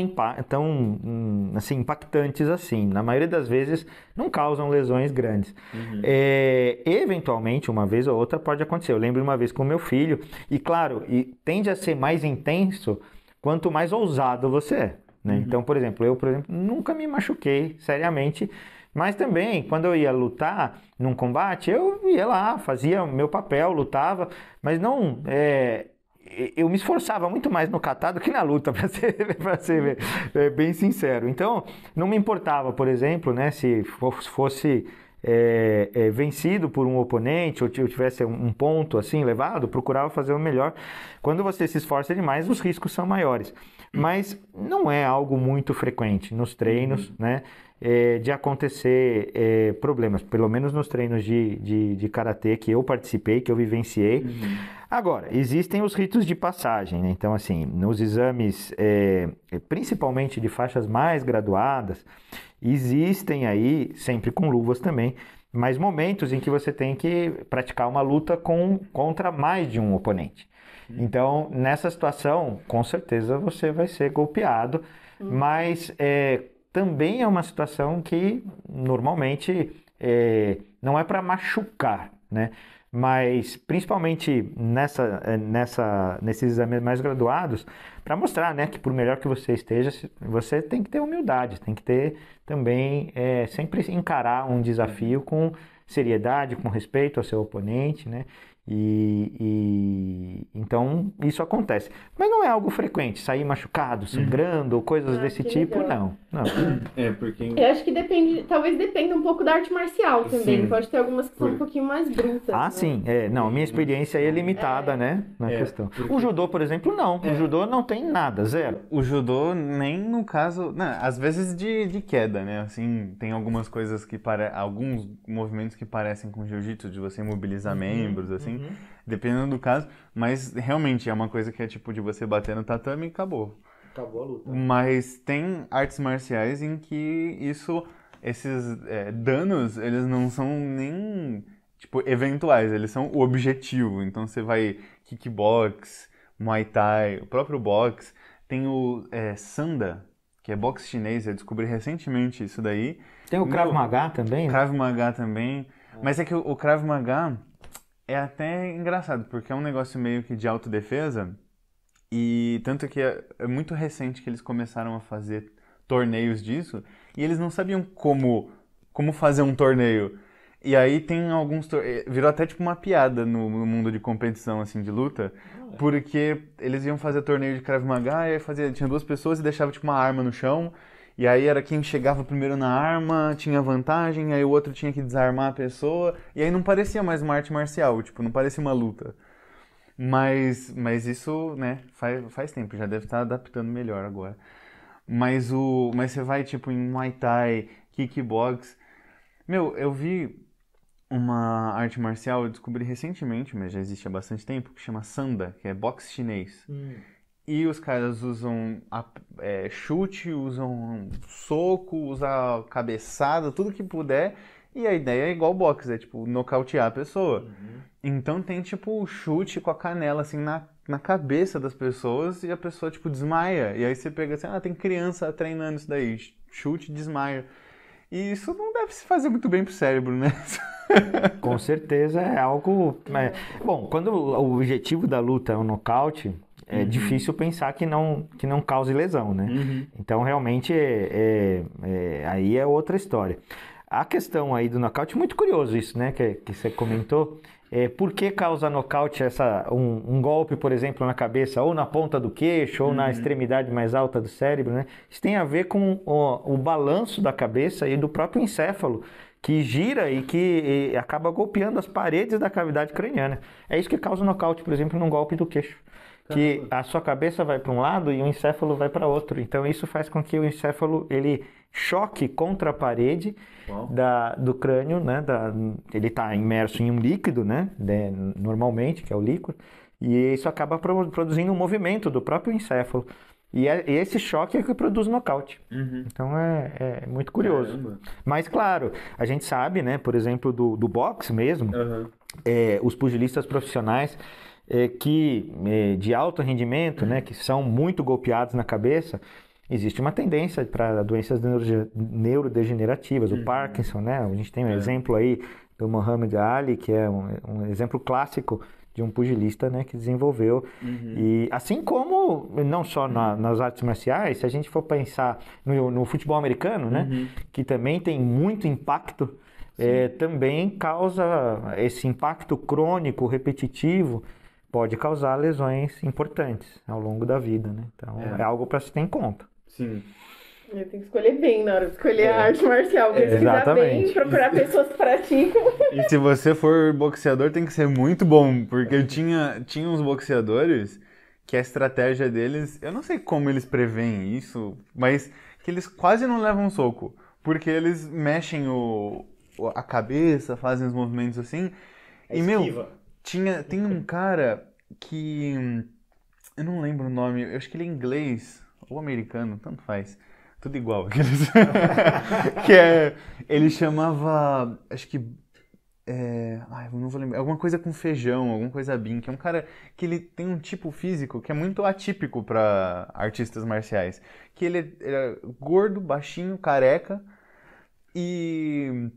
tão hum, assim, impactantes assim. Na maioria das vezes não causam lesões grandes. Uhum. É, eventualmente, uma vez ou outra pode acontecer. Eu lembro uma vez com meu filho, e claro, e tende a ser mais intenso quanto mais ousado você é. Né? Uhum. Então, por exemplo, eu por exemplo, nunca me machuquei seriamente mas também, quando eu ia lutar num combate, eu ia lá, fazia o meu papel, lutava, mas não. É, eu me esforçava muito mais no catar do que na luta, para ser, pra ser é, bem sincero. Então, não me importava, por exemplo, né, se fosse é, é, vencido por um oponente ou tivesse um ponto assim levado, procurava fazer o melhor. Quando você se esforça demais, os riscos são maiores. Mas não é algo muito frequente nos treinos, né? é, de acontecer é, problemas, pelo menos nos treinos de, de, de karatê que eu participei, que eu vivenciei. Uhum. Agora, existem os ritos de passagem, né? então, assim, nos exames, é, é principalmente de faixas mais graduadas, existem aí, sempre com luvas também, mas momentos em que você tem que praticar uma luta com, contra mais de um oponente. Uhum. Então, nessa situação, com certeza você vai ser golpeado, uhum. mas é, também é uma situação que normalmente é, não é para machucar, né? Mas principalmente nessa, é, nessa, nesses exames mais graduados, para mostrar né, que por melhor que você esteja, você tem que ter humildade, tem que ter também é, sempre encarar um desafio com seriedade, com respeito ao seu oponente, né? E, e, então isso acontece. Mas não é algo frequente, sair machucado, uhum. sangrando, uhum. coisas ah, desse tipo, legal. não. não. É, porque. Eu acho que depende, talvez dependa um pouco da arte marcial também. Sim. Pode ter algumas que Por... são um pouquinho mais brutas. Ah, né? sim. É, não, minha experiência é limitada, é. né? Na é, questão. Porque... O judô, por exemplo, não. O é. judô não tem nada, zero. O judô, nem no caso. Não, às vezes de, de queda, né? Assim, tem algumas coisas que parecem. alguns movimentos que parecem com jiu-jitsu, de você mobilizar uhum. membros, assim assim, uhum. dependendo do caso. Mas realmente é uma coisa que é tipo de você bater no tatame e acabou. Acabou a luta. Mas tem artes marciais em que isso, esses é, danos, eles não são nem, tipo, eventuais, eles são o objetivo. Então você vai kickbox, muay thai, o próprio box. Tem o é, sanda, que é boxe chinês, eu descobri recentemente isso daí. Tem o Krav Maga também? Krav Maga também. É. Mas é que o Krav Maga, é até engraçado, porque é um negócio meio que de autodefesa. E tanto que é, é, muito recente que eles começaram a fazer torneios disso. E eles não sabiam como, como fazer um torneio. E aí tem alguns. Eh, virou até tipo uma piada no, no, mundo de competição, assim, de luta. Porque eles iam fazer torneio de Krav Maga, e fazia, tinha duas pessoas e deixava tipo uma arma no chão. E aí era quem chegava primeiro na arma, tinha vantagem, aí o outro tinha que desarmar a pessoa, e aí não parecia mais uma arte marcial, tipo, não parecia uma luta. Mas, mas isso, né, faz, faz tempo, já deve estar tá adaptando melhor agora. Mas o, mas você vai tipo em Muay Thai, kickbox. Meu, eu vi uma arte marcial, eu descobri recentemente, mas já existe há bastante tempo, que chama sanda, que é boxe chinês. Hum. E os caras usam a, é, chute, usam soco, usam cabeçada, tudo que puder. E a ideia é igual boxe, é tipo nocautear a pessoa. Uhum. Então tem tipo chute com a canela assim na, na cabeça das pessoas e a pessoa tipo desmaia. E aí você pega assim, ah, tem criança treinando isso daí, chute, desmaia. E isso não deve se fazer muito bem pro cérebro, né? Com certeza é algo. É... Bom, quando o objetivo da luta é o um nocaute, é uhum. difícil pensar que não, que não cause lesão, né? Uhum. Então, realmente, é, é, é, aí é outra história. A questão aí do nocaute, muito curioso isso, né, que, que você comentou. É, por que causa nocaute essa, um, um, golpe, por exemplo, na cabeça, ou na ponta do queixo, ou uhum. na extremidade mais alta do cérebro, né? Isso tem a ver com o, o balanço da cabeça e do próprio encéfalo, que gira e que e acaba golpeando as paredes da cavidade craniana. É isso que causa nocaute, por exemplo, num golpe do queixo que a sua cabeça vai para um lado e o encéfalo vai para outro. Então isso faz com que o encéfalo ele choque contra a parede da, do crânio, né? Da, ele está imerso em um líquido, né? De, normalmente que é o líquido, e isso acaba pro, produzindo um movimento do próprio encéfalo. E, é, e esse choque é que produz nocaute. Uhum. Então é, é, muito curioso. Caramba. Mas claro, a gente sabe, né? Por exemplo, do, do boxe mesmo, uhum. é, os pugilistas profissionais é, que é, de alto rendimento, né, que são muito golpeados na cabeça, existe uma tendência para doenças neurodegenerativas, uhum. o Parkinson, né? A gente tem um é. exemplo aí do Mohamed Ali, que é um, um, exemplo clássico de um pugilista, né, que desenvolveu. Uhum. E assim como não só na, uhum. nas artes marciais, se a gente for pensar no, no futebol americano, né, uhum. que também tem muito impacto, é, também causa esse impacto crônico, repetitivo pode causar lesões importantes ao longo da vida, né? Então é, é algo para se ter em conta. Sim. Eu tenho que escolher bem na hora de escolher é. a arte marcial. Pesquisar é, bem, procurar pessoas que praticam. E se você for boxeador, tem que ser muito bom, porque eu tinha, tinha uns boxeadores que a estratégia deles, eu não sei como eles preveem isso, mas que eles quase não levam soco, porque eles mexem o, a cabeça, fazem os movimentos assim. É e, esquiva. meu, tinha, tem um cara que. Eu não lembro o nome, eu acho que ele é inglês ou americano, tanto faz. Tudo igual. que é. Ele chamava. Acho que. É, ai, não vou lembrar. Alguma coisa com feijão, alguma coisa bem. que é um cara que ele tem um tipo físico que é muito atípico para artistas marciais. Que ele é, ele é gordo, baixinho, careca e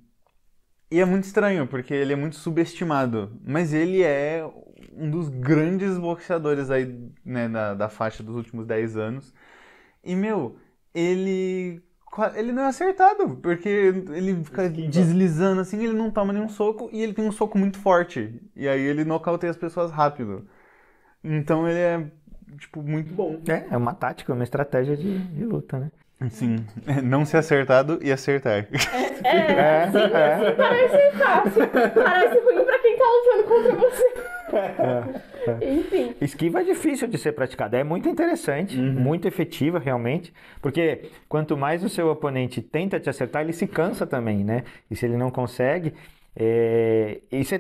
e é muito estranho, porque ele é muito subestimado. Mas ele é um dos grandes boxeadores aí, né, da, da faixa dos últimos 10 anos. E, meu, ele. Ele não é acertado, porque ele fica Esquiva. deslizando assim, ele não toma nenhum soco e ele tem um soco muito forte. E aí ele nocauteia as pessoas rápido. Então ele é, tipo, muito bom. É, é uma tática, uma estratégia de, de luta, né? Sim, não ser acertado e acertar. É, é, sim, é. é, é parece fácil, parece ruim pra quem tá lutando contra você. É, é, Enfim. Esquiva é difícil de ser praticada, é muito interessante, uhum. muito efetiva realmente, porque quanto mais o seu oponente tenta te acertar, ele se cansa também, né? E se ele não consegue, é, e você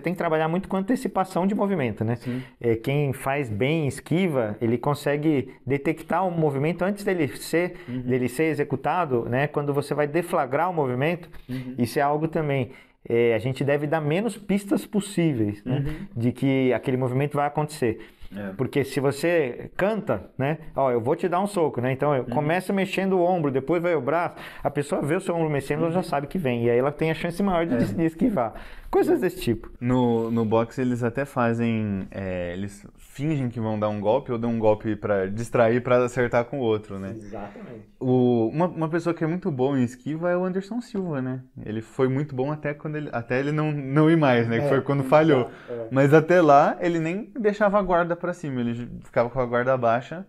tem que trabalhar muito com antecipação de movimento, né? É, quem faz bem esquiva, ele consegue detectar o movimento antes dele ser, uhum. dele ser executado, né? Quando você vai deflagrar o movimento, uhum. isso é algo também. É, a gente deve dar menos pistas possíveis né? uhum. de que aquele movimento vai acontecer. É. Porque se você canta, né? Ó, eu vou te dar um soco, né? Então, eu uhum. começa mexendo o ombro, depois vai o braço. A pessoa vê o seu ombro mexendo, uhum. ela já uhum. sabe que vem. E aí ela tem a chance maior de, é. de esquivar. Coisas desse tipo. No, no boxe, eles até fazem... É, eles fingem que vão dar um golpe ou dão um golpe para distrair, para acertar com o outro, né? Exatamente. O, uma, uma pessoa que é muito boa em esquiva é o Anderson Silva, né? Ele foi muito bom até quando ele... Até ele não, não ir mais, né? Que é, foi quando falhou. É. Mas até lá, ele nem deixava a guarda para cima, ele ficava com a guarda baixa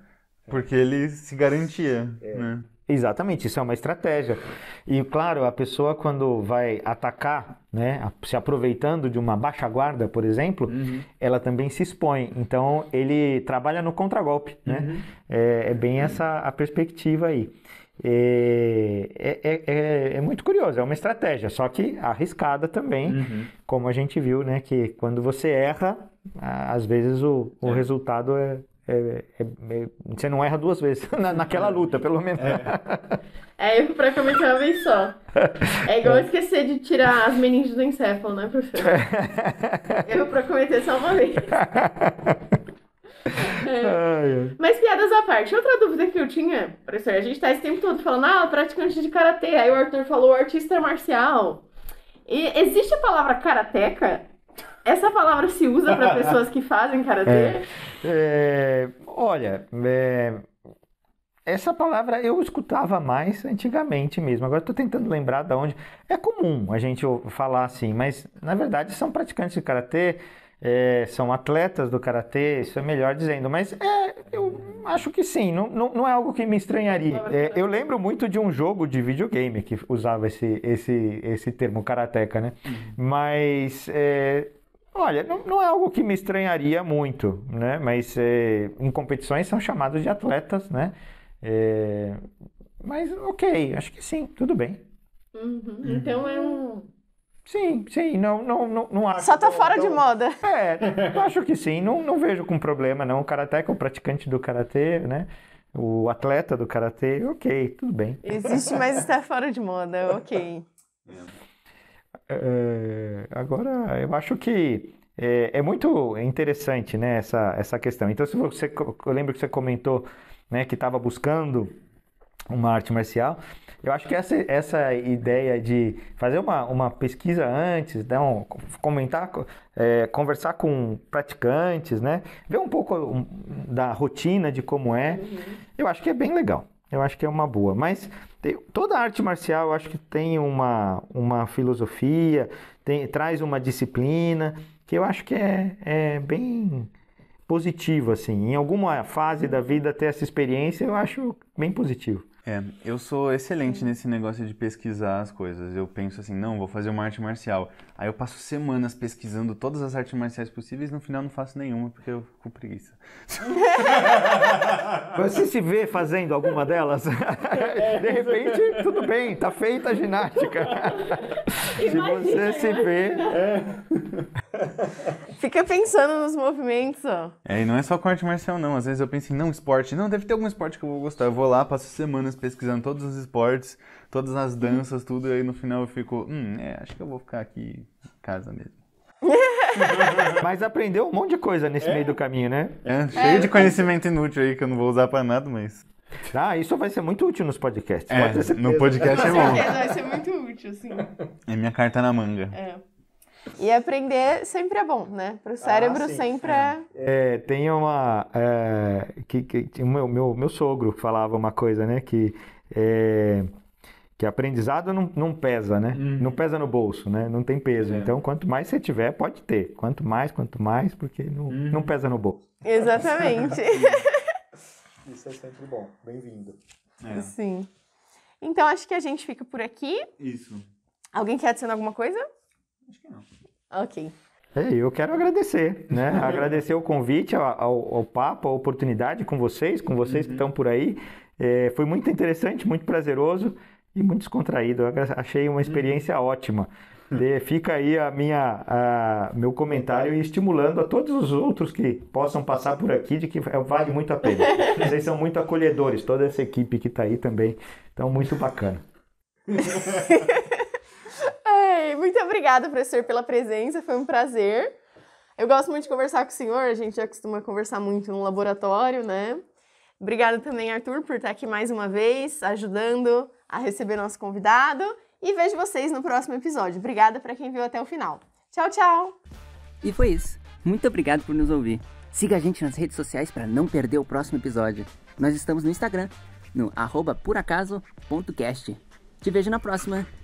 porque ele se garantia, é. né? Exatamente, isso é uma estratégia. E claro, a pessoa quando vai atacar, né, se aproveitando de uma baixa guarda, por exemplo, uhum. ela também se expõe. Então ele trabalha no contragolpe, né? Uhum. É, é, bem essa a perspectiva aí. É é, é, é, é, muito curioso, é uma estratégia, só que arriscada também, uhum. como a gente viu, né, que quando você erra, às vezes o, o é. resultado é, é, é, Você não erra duas vezes, na, naquela é. luta, pelo menos. É. é, praticamente uma vez só. É igual é. esquecer de tirar as meninas do encéfalo, né, professor? Eu pra cometer só uma vez. É. Mas piadas à parte, outra dúvida que eu tinha, professor, a gente tá esse tempo todo falando, ah, praticante de karatê, aí o Arthur falou artista marcial. E existe a palavra karateca? Essa palavra se usa para pessoas que fazem karatê? É, é, olha, é, essa palavra eu escutava mais antigamente mesmo. Agora estou tentando lembrar de onde. É comum a gente falar assim, mas na verdade são praticantes de karatê, é, são atletas do karatê, isso é melhor dizendo. Mas é, eu acho que sim, não, não, não é algo que me estranharia. É, é eu lembro muito de um jogo de videogame que usava esse, esse, esse termo karateca, né? Uhum. Mas é, Olha, não, não, é algo que me estranharia muito, né? Mas é, em competições são chamados de atletas, né? É, mas ok, acho que sim, tudo bem. Uhum. uhum. Então é um. Sim, sim, não, não, não, não acho. Só tá tão, fora tão... de moda. É, acho que sim, não, não vejo com problema, não. O karateca, é o praticante do karatê, né? O atleta do karatê, ok, tudo bem. Existe, mas está fora de moda, ok. É. É, é, agora, eu acho que é, é, muito interessante né, essa, essa questão. Então, se você, eu lembro que você comentou né, que estava buscando uma arte marcial, eu acho que essa, essa ideia de fazer uma, uma pesquisa antes, né, um, comentar, é, conversar com praticantes, né, ver um pouco da rotina de como é, uhum. eu acho que é bem legal eu acho que é uma boa. Mas tem, toda arte marcial eu acho que tem uma, uma filosofia, tem, traz uma disciplina, que eu acho que é, é bem positivo, assim. Em alguma fase da vida ter essa experiência, eu acho bem positivo. É, eu sou excelente nesse negócio de pesquisar as coisas. Eu penso assim, não, vou fazer uma arte marcial. Aí eu passo semanas pesquisando todas as artes marciais possíveis e no final não faço nenhuma porque eu fico preguiça. Você se vê fazendo alguma delas? De repente, tudo bem, tá feita a ginástica. se você se vê. É. Fica pensando nos movimentos, ó. É, e não é só com arte marcial, não. Às vezes eu penso em não esporte. Não, deve ter algum esporte que eu vou gostar. Eu vou lá, passo semanas pesquisando todos os esportes todas as danças, tudo, e aí no final eu fico, hum, é, acho que eu vou ficar aqui em casa mesmo. mas aprendeu um monte de coisa nesse é. meio do caminho, né? É, é cheio é, de conhecimento inútil aí que eu não vou usar pra nada, mas. Ah, isso vai ser muito útil nos podcasts. É, no podcast é bom. Vai ser muito útil, sim. É minha carta na manga. É. E aprender sempre é bom, né? Para o cérebro ah, sempre é. é... Tem uma... É, que, que, meu, meu, meu sogro falava uma coisa, né? Que é, que aprendizado não, não pesa, né? Uhum. Não pesa no bolso, né? Não tem peso. É. Então, quanto mais você tiver, pode ter. Quanto mais, quanto mais, porque não, uhum. não pesa no bolso. Exatamente. Isso é sempre bom. Bem-vindo. É. Sim. Então, acho que a gente fica por aqui. Isso. Alguém quer adicionar alguma coisa? Acho que não. Ok. É, eu quero agradecer, né? agradecer o convite, ao, ao, ao, papo, a oportunidade com vocês, com vocês uhum. que estão por aí. É, foi muito interessante, muito prazeroso e muito descontraído. Eu achei uma experiência uhum. ótima. Hum. De, fica aí a minha, a, meu comentário e estimulando a todos os outros que possam passar por aqui de que é, vale muito a pena. Vocês são muito acolhedores, toda essa equipe que está aí também. Então, muito bacana. Ai, muito obrigada, professor, pela presença. Foi um prazer. Eu gosto muito de conversar com o senhor. A gente já costuma conversar muito no laboratório, né? Obrigada também, Arthur, por estar aqui mais uma vez, ajudando a receber nosso convidado e vejo vocês no próximo episódio. Obrigada para quem viu até o final. Tchau, tchau! E foi isso. Muito obrigado por nos ouvir. Siga a gente nas redes sociais para não perder o próximo episódio. Nós estamos no Instagram, no arroba poracaso.cast. Te vejo na próxima!